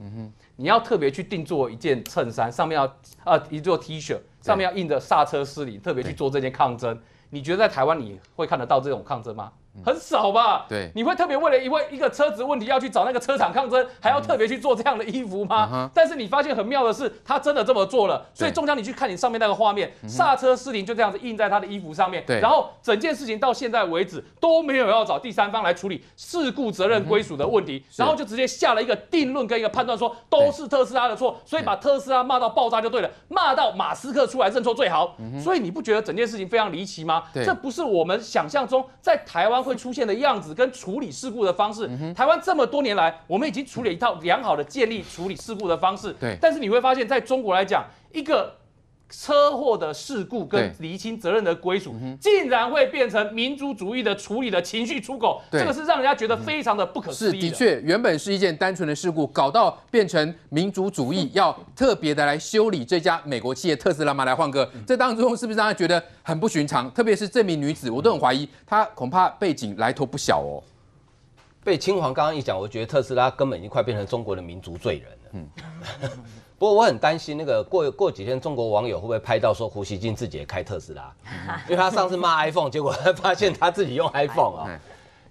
你要特别去定做一件衬衫，上面要呃，一座 T 恤上面要印着“刹车失灵”，特别去做这件抗争。你觉得在台湾你会看得到这种抗争吗？很少吧？对，你会特别为了一位一个车子问题要去找那个车厂抗争，还要特别去做这样的衣服吗？但是你发现很妙的是，他真的这么做了。所以中江，你去看你上面那个画面，刹车失灵就这样子印在他的衣服上面。对。然后整件事情到现在为止都没有要找第三方来处理事故责任归属的问题，然后就直接下了一个定论跟一个判断，说都是特斯拉的错，所以把特斯拉骂到爆炸就对了，骂到马斯克出来认错最好。所以你不觉得整件事情非常离奇吗？对，这不是我们想象中在台湾。会出现的样子跟处理事故的方式，台湾这么多年来，我们已经处理一套良好的建立处理事故的方式。对，但是你会发现在中国来讲，一个。车祸的事故跟厘清责任的归属，竟然会变成民族主义的处理的情绪出口，这个是让人家觉得非常的不可思议。是的确，原本是一件单纯的事故，搞到变成民族主义，[LAUGHS] 要特别的来修理这家美国企业特斯拉吗？来，换个，这当中是不是让人觉得很不寻常？特别是这名女子，我都很怀疑她恐怕背景来头不小哦。被青黄刚刚一讲，我觉得特斯拉根本已经快变成中国的民族罪人了。嗯。[LAUGHS] 不过我很担心，那个过过几天中国网友会不会拍到说胡锡进自己开特斯拉？[LAUGHS] 因为他上次骂 iPhone，结果他发现他自己用 [LAUGHS] iPhone 啊。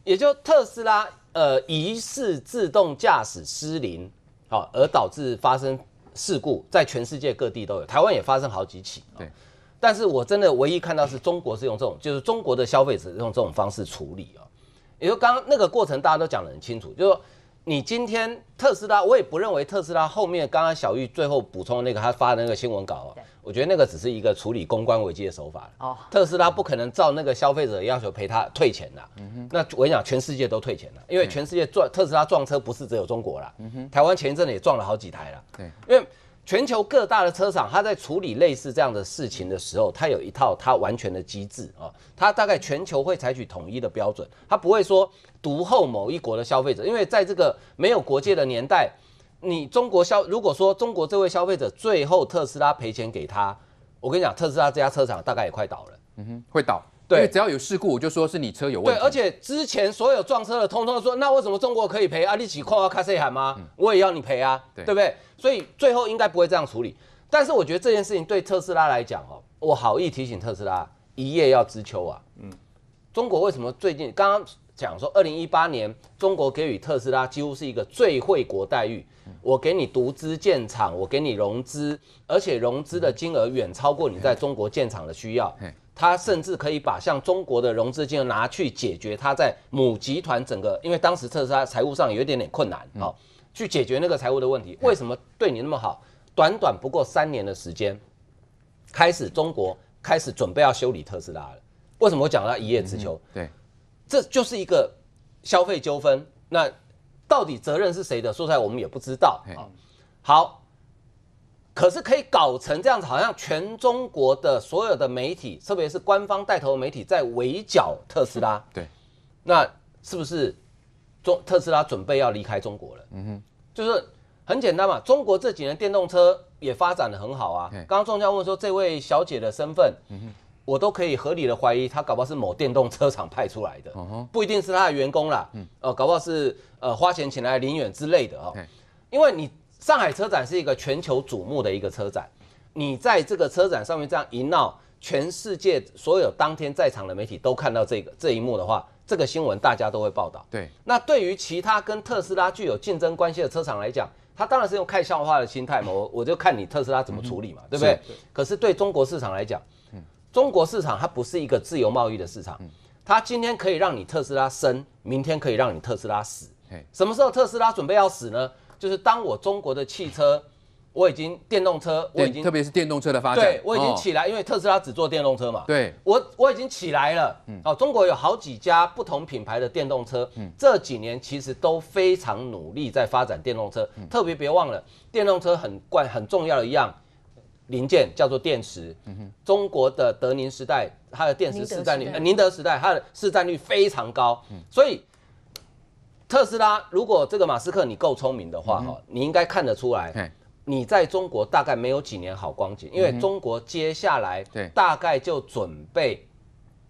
也就特斯拉，呃，疑似自动驾驶失灵，好而导致发生事故，在全世界各地都有，台湾也发生好几起。对，但是我真的唯一看到是中国是用这种，就是中国的消费者用这种方式处理啊。也就刚刚那个过程，大家都讲得很清楚，就说。你今天特斯拉，我也不认为特斯拉后面刚刚小玉最后补充那个他发的那个新闻稿，我觉得那个只是一个处理公关危机的手法。哦，特斯拉不可能照那个消费者要求赔他退钱的。嗯哼，那我跟你讲，全世界都退钱了，因为全世界撞特斯拉撞车不是只有中国了。嗯哼，台湾前一阵子也撞了好几台了。对，因为全球各大的车厂，他在处理类似这样的事情的时候，他有一套他完全的机制啊，他大概全球会采取统一的标准，他不会说。独后某一国的消费者，因为在这个没有国界的年代，你中国消如果说中国这位消费者最后特斯拉赔钱给他，我跟你讲，特斯拉这家车厂大概也快倒了，嗯哼，会倒，对，只要有事故我就说是你车有问题，对，而且之前所有撞车的通通说，那为什么中国可以赔啊？你起跨国卡西喊吗？我也要你赔啊，对不对？所以最后应该不会这样处理，但是我觉得这件事情对特斯拉来讲哦，我好意提醒特斯拉，一夜要知秋啊，嗯，中国为什么最近刚刚？讲说，二零一八年中国给予特斯拉几乎是一个最惠国待遇，我给你独资建厂，我给你融资，而且融资的金额远超过你在中国建厂的需要，他甚至可以把像中国的融资金额拿去解决他在母集团整个，因为当时特斯拉财务上有一点点困难啊，去解决那个财务的问题。为什么对你那么好？短短不过三年的时间，开始中国开始准备要修理特斯拉了。为什么我讲到一叶知秋，对。这就是一个消费纠纷，那到底责任是谁的？说出来我们也不知道啊。好，可是可以搞成这样子，好像全中国的所有的媒体，特别是官方带头的媒体，在围剿特斯拉。对，那是不是中特斯拉准备要离开中国了？嗯哼，就是很简单嘛。中国这几年电动车也发展的很好啊。刚刚众家问说这位小姐的身份。嗯哼。我都可以合理的怀疑，他搞不好是某电动车厂派出来的，不一定是他的员工啦，嗯，呃，搞不好是呃花钱请来林远之类的哦，因为你上海车展是一个全球瞩目的一个车展，你在这个车展上面这样一闹，全世界所有当天在场的媒体都看到这个这一幕的话，这个新闻大家都会报道。对。那对于其他跟特斯拉具有竞争关系的车厂来讲，他当然是用看笑话的心态嘛，我我就看你特斯拉怎么处理嘛，对不对？是。可是对中国市场来讲。中国市场它不是一个自由贸易的市场，它今天可以让你特斯拉生，明天可以让你特斯拉死。什么时候特斯拉准备要死呢？就是当我中国的汽车，我已经电动车，我已经，特别是电动车的发展，对我已经起来，因为特斯拉只做电动车嘛。对，我我已经起来了。哦，中国有好几家不同品牌的电动车，这几年其实都非常努力在发展电动车，特别别忘了电动车很怪很重要的一样。零件叫做电池，中国的德宁时代，它的电池市占率，宁德时代它的市占率非常高，所以特斯拉如果这个马斯克你够聪明的话哈，你应该看得出来，你在中国大概没有几年好光景，因为中国接下来大概就准备。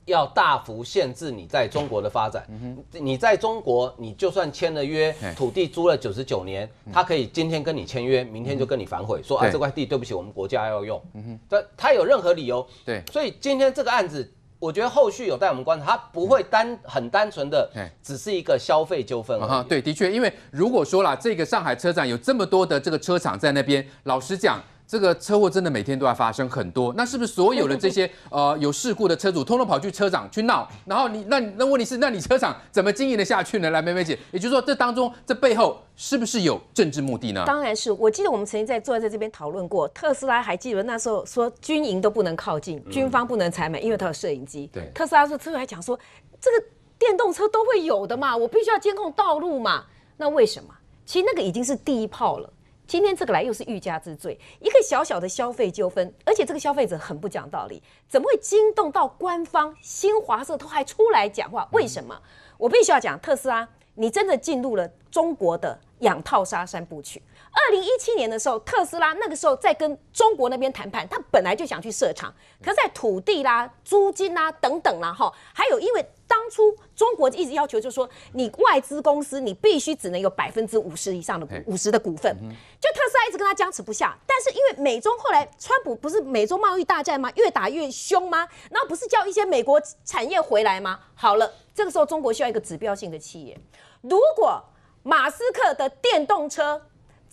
要大幅限制你在中国的发展。你在中国，你就算签了约，土地租了九十九年，他可以今天跟你签约，明天就跟你反悔，说啊这块地对不起，我们国家要用。嗯哼，他他有任何理由？对。所以今天这个案子，我觉得后续有待我们观察，他不会单很单纯的，只是一个消费纠纷啊。对，的确，因为如果说了这个上海车展有这么多的这个车厂在那边，老实讲。这个车祸真的每天都要发生很多，那是不是所有的这些 [LAUGHS] 呃有事故的车主，通通跑去车厂去闹？然后你那那问题是，那你车厂怎么经营的下去呢？来，妹妹姐，也就是说这当中这背后是不是有政治目的呢？当然是，我记得我们曾经在坐在这边讨论过，特斯拉还记得那时候说军营都不能靠近，军方不能采买，因为它有摄影机。对，特斯拉的车主还讲说，这个电动车都会有的嘛，我必须要监控道路嘛，那为什么？其实那个已经是第一炮了。今天这个来又是欲加之罪，一个小小的消费纠纷，而且这个消费者很不讲道理，怎么会惊动到官方？新华社都还出来讲话，为什么？我必须要讲特斯拉，你真的进入了中国的“养、套、杀”三部曲。二零一七年的时候，特斯拉那个时候在跟中国那边谈判，他本来就想去设厂，可在土地啦、租金啦等等啦，哈，还有因为。当初中国一直要求，就是说你外资公司，你必须只能有百分之五十以上的股，五十的股份。就特斯拉一直跟他僵持不下，但是因为美中后来，川普不是美中贸易大战吗？越打越凶吗？那不是叫一些美国产业回来吗？好了，这个时候中国需要一个指标性的企业，如果马斯克的电动车。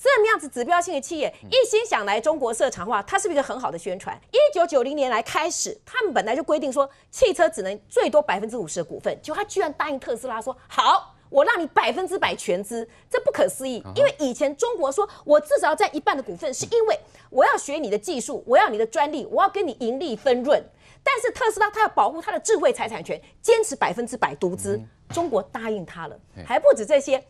这么样子，指标性的企业一心想来中国厂的话，它是不是一个很好的宣传？一九九零年来开始，他们本来就规定说，汽车只能最多百分之五十的股份，就他居然答应特斯拉说，好，我让你百分之百全资，这不可思议。因为以前中国说，我至少要占一半的股份，是因为我要学你的技术，我要你的专利，我要跟你盈利分润。但是特斯拉他要保护他的智慧财产权，坚持百分之百独资，中国答应他了，还不止这些。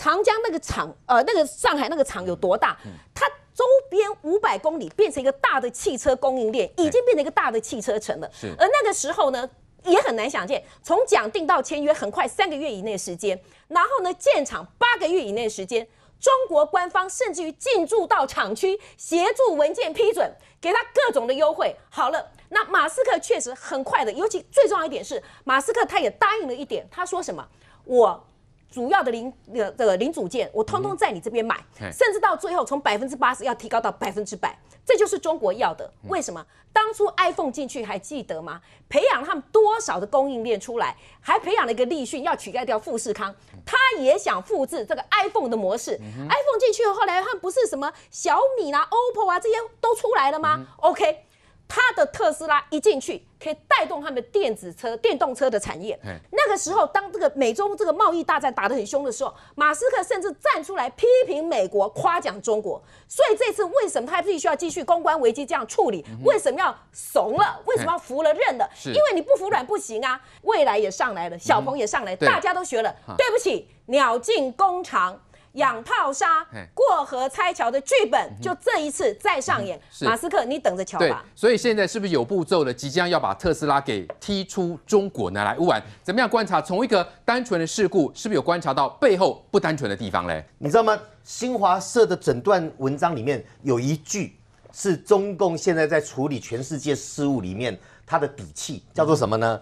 长江那个厂，呃，那个上海那个厂有多大？它周边五百公里变成一个大的汽车供应链，已经变成一个大的汽车城了。而那个时候呢，也很难想见，从讲定到签约很快三个月以内时间，然后呢建厂八个月以内时间，中国官方甚至于进驻到厂区协助文件批准，给他各种的优惠。好了，那马斯克确实很快的，尤其最重要一点是，马斯克他也答应了一点，他说什么，我。主要的零呃这个零组件，我通通在你这边买，甚至到最后从百分之八十要提高到百分之百，这就是中国要的。为什么当初 iPhone 进去还记得吗？培养他们多少的供应链出来，还培养了一个立讯要取代掉富士康，他也想复制这个 iPhone 的模式。iPhone 进去后来他们不是什么小米啊、OPPO 啊这些都出来了吗？OK。他的特斯拉一进去，可以带动他们电子车、电动车的产业。那个时候，当这个美中这个贸易大战打得很凶的时候，马斯克甚至站出来批评美国，夸奖中国。所以这次为什么他必须要继续公关危机这样处理？为什么要怂了？为什么要服了认了？因为你不服软不行啊！未来也上来了，小鹏也上来大家都学了。对不起，鸟尽弓藏。养炮杀、过河拆桥的剧本，就这一次再上演。马斯克，你等着瞧吧。所以现在是不是有步骤了？即将要把特斯拉给踢出中国呢？来，乌丸，怎么样观察？从一个单纯的事故，是不是有观察到背后不单纯的地方嘞？你知道吗？新华社的整段文章里面有一句，是中共现在在处理全世界事务里面他的底气叫做什么呢？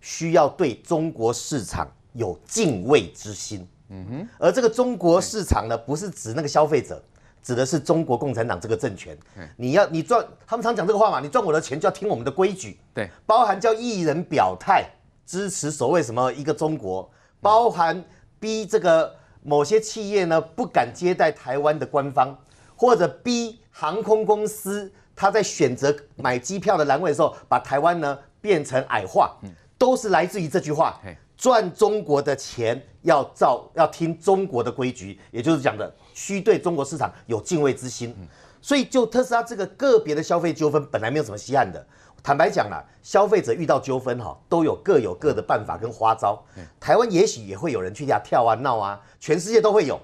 需要对中国市场有敬畏之心。嗯哼，而这个中国市场呢，不是指那个消费者，指的是中国共产党这个政权。你要你赚，他们常讲这个话嘛，你赚我的钱就要听我们的规矩。对，包含叫艺人表态支持所谓什么一个中国，包含逼这个某些企业呢不敢接待台湾的官方，或者逼航空公司他在选择买机票的单位的时候把台湾呢变成矮化，都是来自于这句话。赚中国的钱要照要听中国的规矩，也就是讲的，需对中国市场有敬畏之心。所以，就特斯拉这个个别的消费纠纷，本来没有什么稀罕的。坦白讲啊，消费者遇到纠纷哈，都有各有各的办法跟花招。台湾也许也会有人去跳啊闹啊，全世界都会有。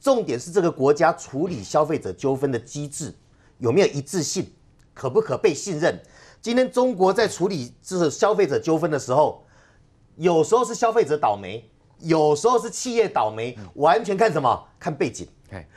重点是这个国家处理消费者纠纷的机制有没有一致性，可不可被信任？今天中国在处理就是消费者纠纷的时候。有时候是消费者倒霉，有时候是企业倒霉，完全看什么？看背景。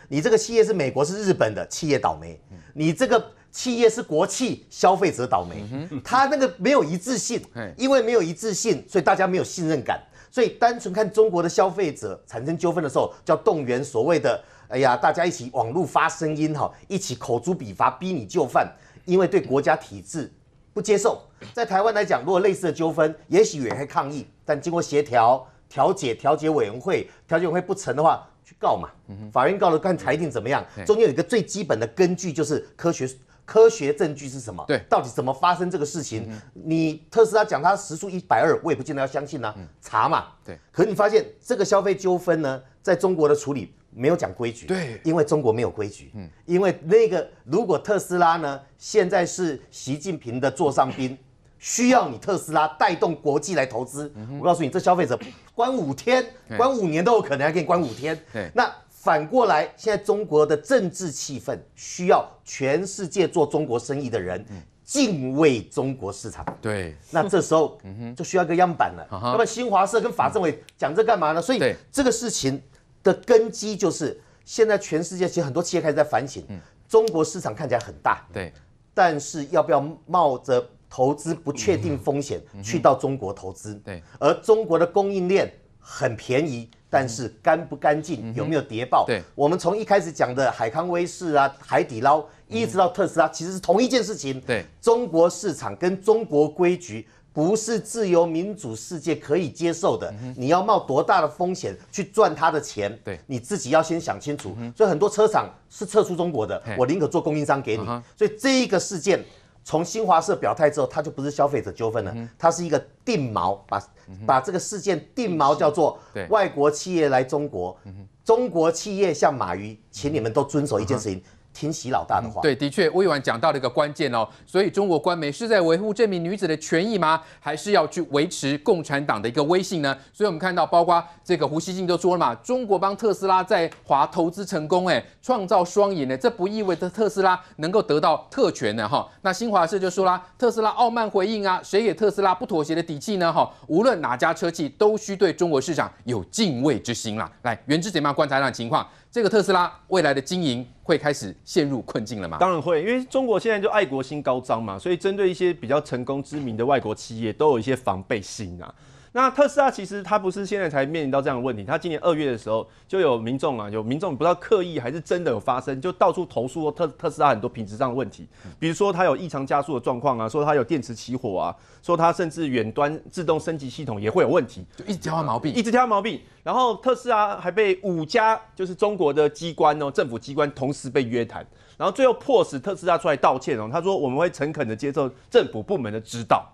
你这个企业是美国、是日本的企业倒霉，你这个企业是国企，消费者倒霉。他那个没有一致性，因为没有一致性，所以大家没有信任感。所以单纯看中国的消费者产生纠纷的时候，叫动员所谓的“哎呀，大家一起网路发声音哈，一起口诛笔伐，逼你就范”，因为对国家体制。不接受，在台湾来讲，如果类似的纠纷，也许也会抗议，但经过协调、调解、调解委员会、调解委员会不成的话，去告嘛。法院告了，看裁定怎么样。中间有一个最基本的根据，就是科学、科学证据是什么？对，到底怎么发生这个事情？你特斯拉讲它时速一百二，我也不见得要相信呐。查嘛。对。可你发现这个消费纠纷呢，在中国的处理？没有讲规矩，对，因为中国没有规矩，嗯，因为那个如果特斯拉呢，现在是习近平的座上宾，需要你特斯拉带动国际来投资，我告诉你，这消费者关五天，关五年都有可能，还可以关五天，对，那反过来，现在中国的政治气氛需要全世界做中国生意的人敬畏中国市场，对，那这时候就需要一个样板了。那么新华社跟法政委讲这干嘛呢？所以这个事情。的根基就是现在，全世界其实很多企业开始在反省。嗯，中国市场看起来很大，对，但是要不要冒着投资不确定风险去到中国投资？对，而中国的供应链很便宜，但是干不干净，有没有谍报？对，我们从一开始讲的海康威视啊、海底捞，一直到特斯拉，其实是同一件事情。对，中国市场跟中国规矩。不是自由民主世界可以接受的，你要冒多大的风险去赚他的钱？对，你自己要先想清楚。所以很多车厂是撤出中国的，我宁可做供应商给你。所以这一个事件，从新华社表态之后，它就不是消费者纠纷了，它是一个定锚，把把这个事件定锚叫做外国企业来中国，中国企业像马云，请你们都遵守一件事情。听习老大的话，对，的确，魏婉讲到了一个关键哦，所以中国官媒是在维护这名女子的权益吗？还是要去维持共产党的一个威信呢？所以我们看到，包括这个胡锡进都说了嘛，中国帮特斯拉在华投资成功，哎，创造双赢呢，这不意味着特斯拉能够得到特权呢，哈。那新华社就说啦，特斯拉傲慢回应啊，谁给特斯拉不妥协的底气呢？哈，无论哪家车企都需对中国市场有敬畏之心啦。来，原志怎么样观察那情况？这个特斯拉未来的经营？会开始陷入困境了吗？当然会，因为中国现在就爱国心高涨嘛，所以针对一些比较成功知名的外国企业，都有一些防备心啊。那特斯拉其实它不是现在才面临到这样的问题，它今年二月的时候就有民众啊，有民众不知道刻意还是真的有发生，就到处投诉特特斯拉很多品质上的问题，比如说它有异常加速的状况啊，说它有电池起火啊，说它甚至远端自动升级系统也会有问题，就一直挑毛病，一直挑毛病。然后特斯拉还被五家就是中国的机关哦，政府机关同时被约谈，然后最后迫使特斯拉出来道歉哦，他说我们会诚恳的接受政府部门的指导。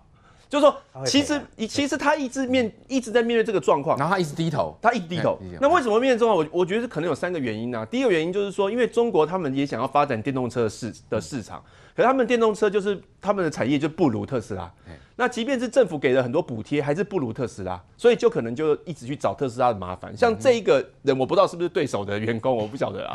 就是说，其实一其实他一直面一直在面对这个状况，然后他一直低头，他一低头，那为什么面对状况？我我觉得可能有三个原因啊。第一个原因就是说，因为中国他们也想要发展电动车市的市场，可是他们电动车就是他们的产业就不如特斯拉。那即便是政府给了很多补贴，还是不如特斯拉，所以就可能就一直去找特斯拉的麻烦。像这一个人，我不知道是不是对手的员工，我不晓得啊。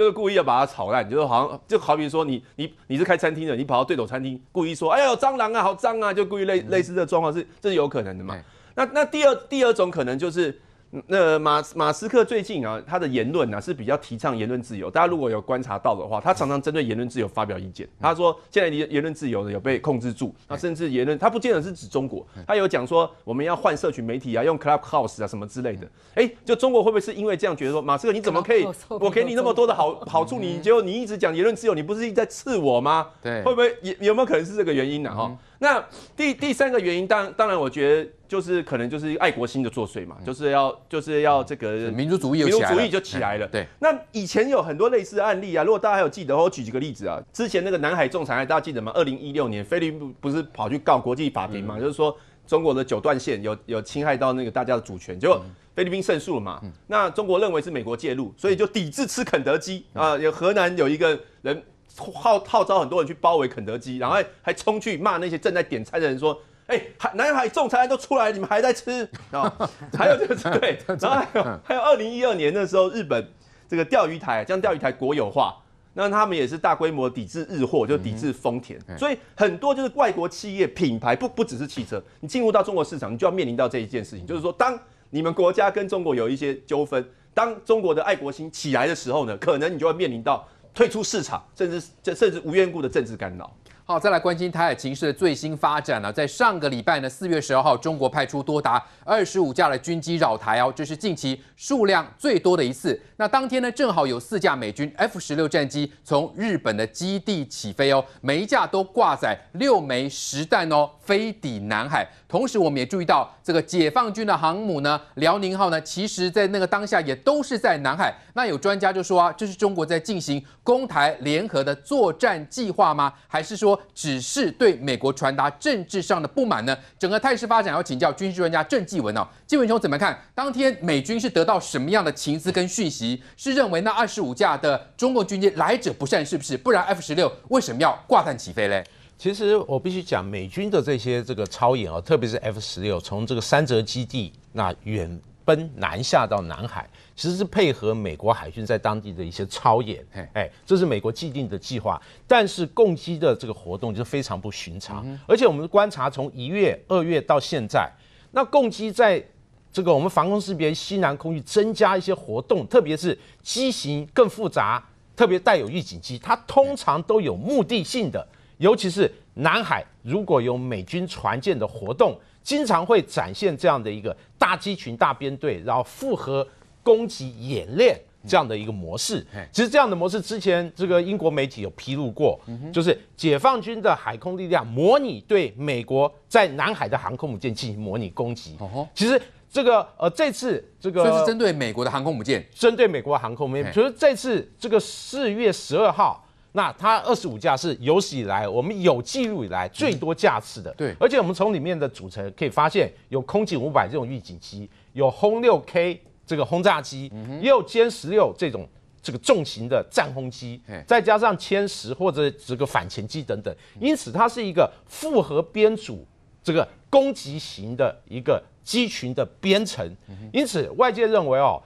就是故意要把它炒烂，就是好像就好比说你你你是开餐厅的，你跑到对手餐厅故意说：“哎呦，蟑螂啊，好脏啊！”就故意类类似的状况是，这是有可能的嘛？那那第二第二种可能就是。那马马斯克最近啊，他的言论啊是比较提倡言论自由。大家如果有观察到的话，他常常针对言论自由发表意见。他说现在言论自由的有被控制住，那甚至言论他不见得是指中国，他有讲说我们要换社群媒体啊，用 Clubhouse 啊什么之类的。哎，就中国会不会是因为这样觉得说，马斯克你怎么可以？我给你那么多的好好处，你就你一直讲言论自由，你不是一直在刺我吗？对，会不会有有没有可能是这个原因呢？哈？那第第三个原因，当当然，我觉得就是可能就是爱国心的作祟嘛，就是要就是要这个民族主义有民族主义就起来了。对，那以前有很多类似的案例啊，如果大家还有记得，我举几个例子啊，之前那个南海仲裁案大家记得吗？二零一六年菲律宾不是跑去告国际法庭嘛，就是说中国的九段线有有侵害到那个大家的主权，结果菲律宾胜诉了嘛。那中国认为是美国介入，所以就抵制吃肯德基啊，有河南有一个人。号号召很多人去包围肯德基，然后还还冲去骂那些正在点餐的人，说，哎，南海仲裁案都出来你们还在吃啊？[LAUGHS] 还有这个对，[LAUGHS] 然后还有还有二零一二年的时候，日本这个钓鱼台将钓鱼台国有化，那他们也是大规模抵制日货，就抵制丰田。所以很多就是外国企业品牌，不不只是汽车，你进入到中国市场，你就要面临到这一件事情，就是说，当你们国家跟中国有一些纠纷，当中国的爱国心起来的时候呢，可能你就会面临到。退出市场，甚至这甚至无缘故的政治干扰。好，再来关心台海情势的最新发展呢？在上个礼拜呢，四月十二号，中国派出多达二十五架的军机绕台哦，这是近期数量最多的一次。那当天呢，正好有四架美军 F 十六战机从日本的基地起飞哦，每一架都挂载六枚实弹哦，飞抵南海。同时，我们也注意到这个解放军的航母呢，辽宁号呢，其实在那个当下也都是在南海。那有专家就说啊，这是中国在进行攻台联合的作战计划吗？还是说只是对美国传达政治上的不满呢？整个态势发展要请教军事专家郑继文哦，郑文雄怎么看？当天美军是得到什么样的情资跟讯息？是认为那二十五架的中国军机来者不善，是不是？不然 F 十六为什么要挂弹起飞嘞？其实我必须讲，美军的这些这个超演啊，特别是 F 十六从这个三泽基地那远奔南下到南海，其实是配合美国海军在当地的一些超演，哎，这是美国既定的计划。但是共机的这个活动就非常不寻常，而且我们观察从一月、二月到现在，那共机在这个我们防空识别西南空域增加一些活动，特别是机型更复杂，特别带有预警机，它通常都有目的性的。尤其是南海，如果有美军船舰的活动，经常会展现这样的一个大机群、大编队，然后复合攻击演练这样的一个模式。其实这样的模式之前这个英国媒体有披露过，就是解放军的海空力量模拟对美国在南海的航空母舰进行模拟攻击。其实这个呃这次这个这是针对美国的航空母舰，针对美国航空母舰。就是这次这个四月十二号。那它二十五架是有史以来我们有记录以来最多架次的，对。而且我们从里面的组成可以发现，有空警五百这种预警机，有轰六 K 这个轰炸机，也有歼十六这种这个重型的战轰机，再加上歼十或者这个反潜机等等。因此，它是一个复合编组这个攻击型的一个机群的编程。因此，外界认为哦，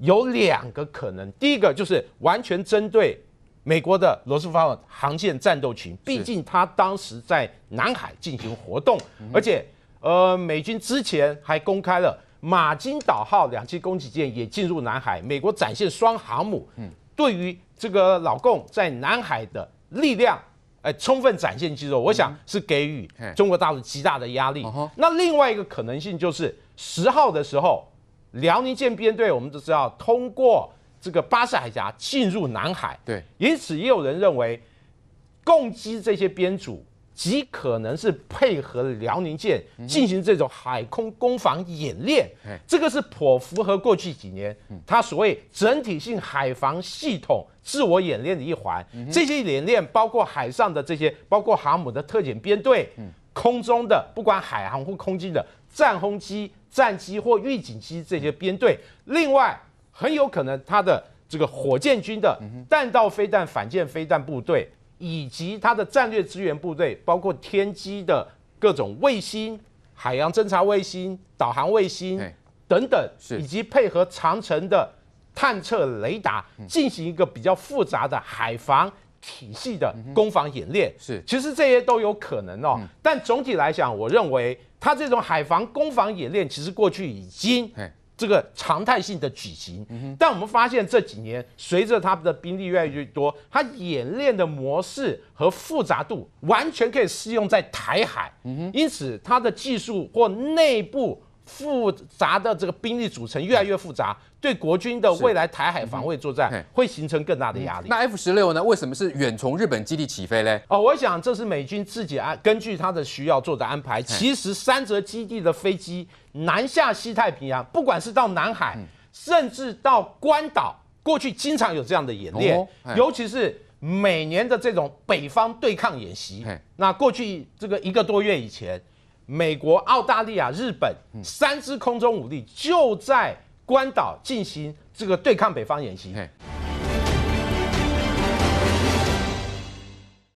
有两个可能，第一个就是完全针对。美国的罗斯福号航空战斗群，毕竟他当时在南海进行活动，而且，呃，美军之前还公开了马金岛号两栖攻击舰也进入南海，美国展现双航母，嗯，对于这个老共在南海的力量，哎，充分展现肌肉，我想是给予中国大陆极大的压力。那另外一个可能性就是十号的时候，辽宁舰编队，我们就是要通过。这个巴士海峡进入南海，对，因此也有人认为，攻击这些编组极可能是配合辽宁舰进行这种海空攻防演练，这个是颇符合过去几年他所谓整体性海防系统自我演练的一环。这些演练包括海上的这些，包括航母的特遣编队，空中的不管海航或空军的战轰机、战机或预警机这些编队，另外。很有可能他的这个火箭军的弹道飞弹反舰飞弹部队，以及他的战略支援部队，包括天基的各种卫星、海洋侦察卫星、导航卫星等等，以及配合长城的探测雷达，进行一个比较复杂的海防体系的攻防演练。是，其实这些都有可能哦。但总体来讲，我认为他这种海防攻防演练，其实过去已经。这个常态性的举行，但我们发现这几年随着他们的兵力越来越多，他演练的模式和复杂度完全可以适用在台海，因此他的技术或内部。复杂的这个兵力组成越来越复杂，对国军的未来台海防卫作战会形成更大的压力。那 F 十六呢？为什么是远从日本基地起飞呢？哦，我想这是美军自己按根据他的需要做的安排。其实三泽基地的飞机南下西太平洋，不管是到南海，甚至到关岛，过去经常有这样的演练，尤其是每年的这种北方对抗演习。那过去这个一个多月以前。美国、澳大利亚、日本三支空中武力就在关岛进行这个对抗北方演习。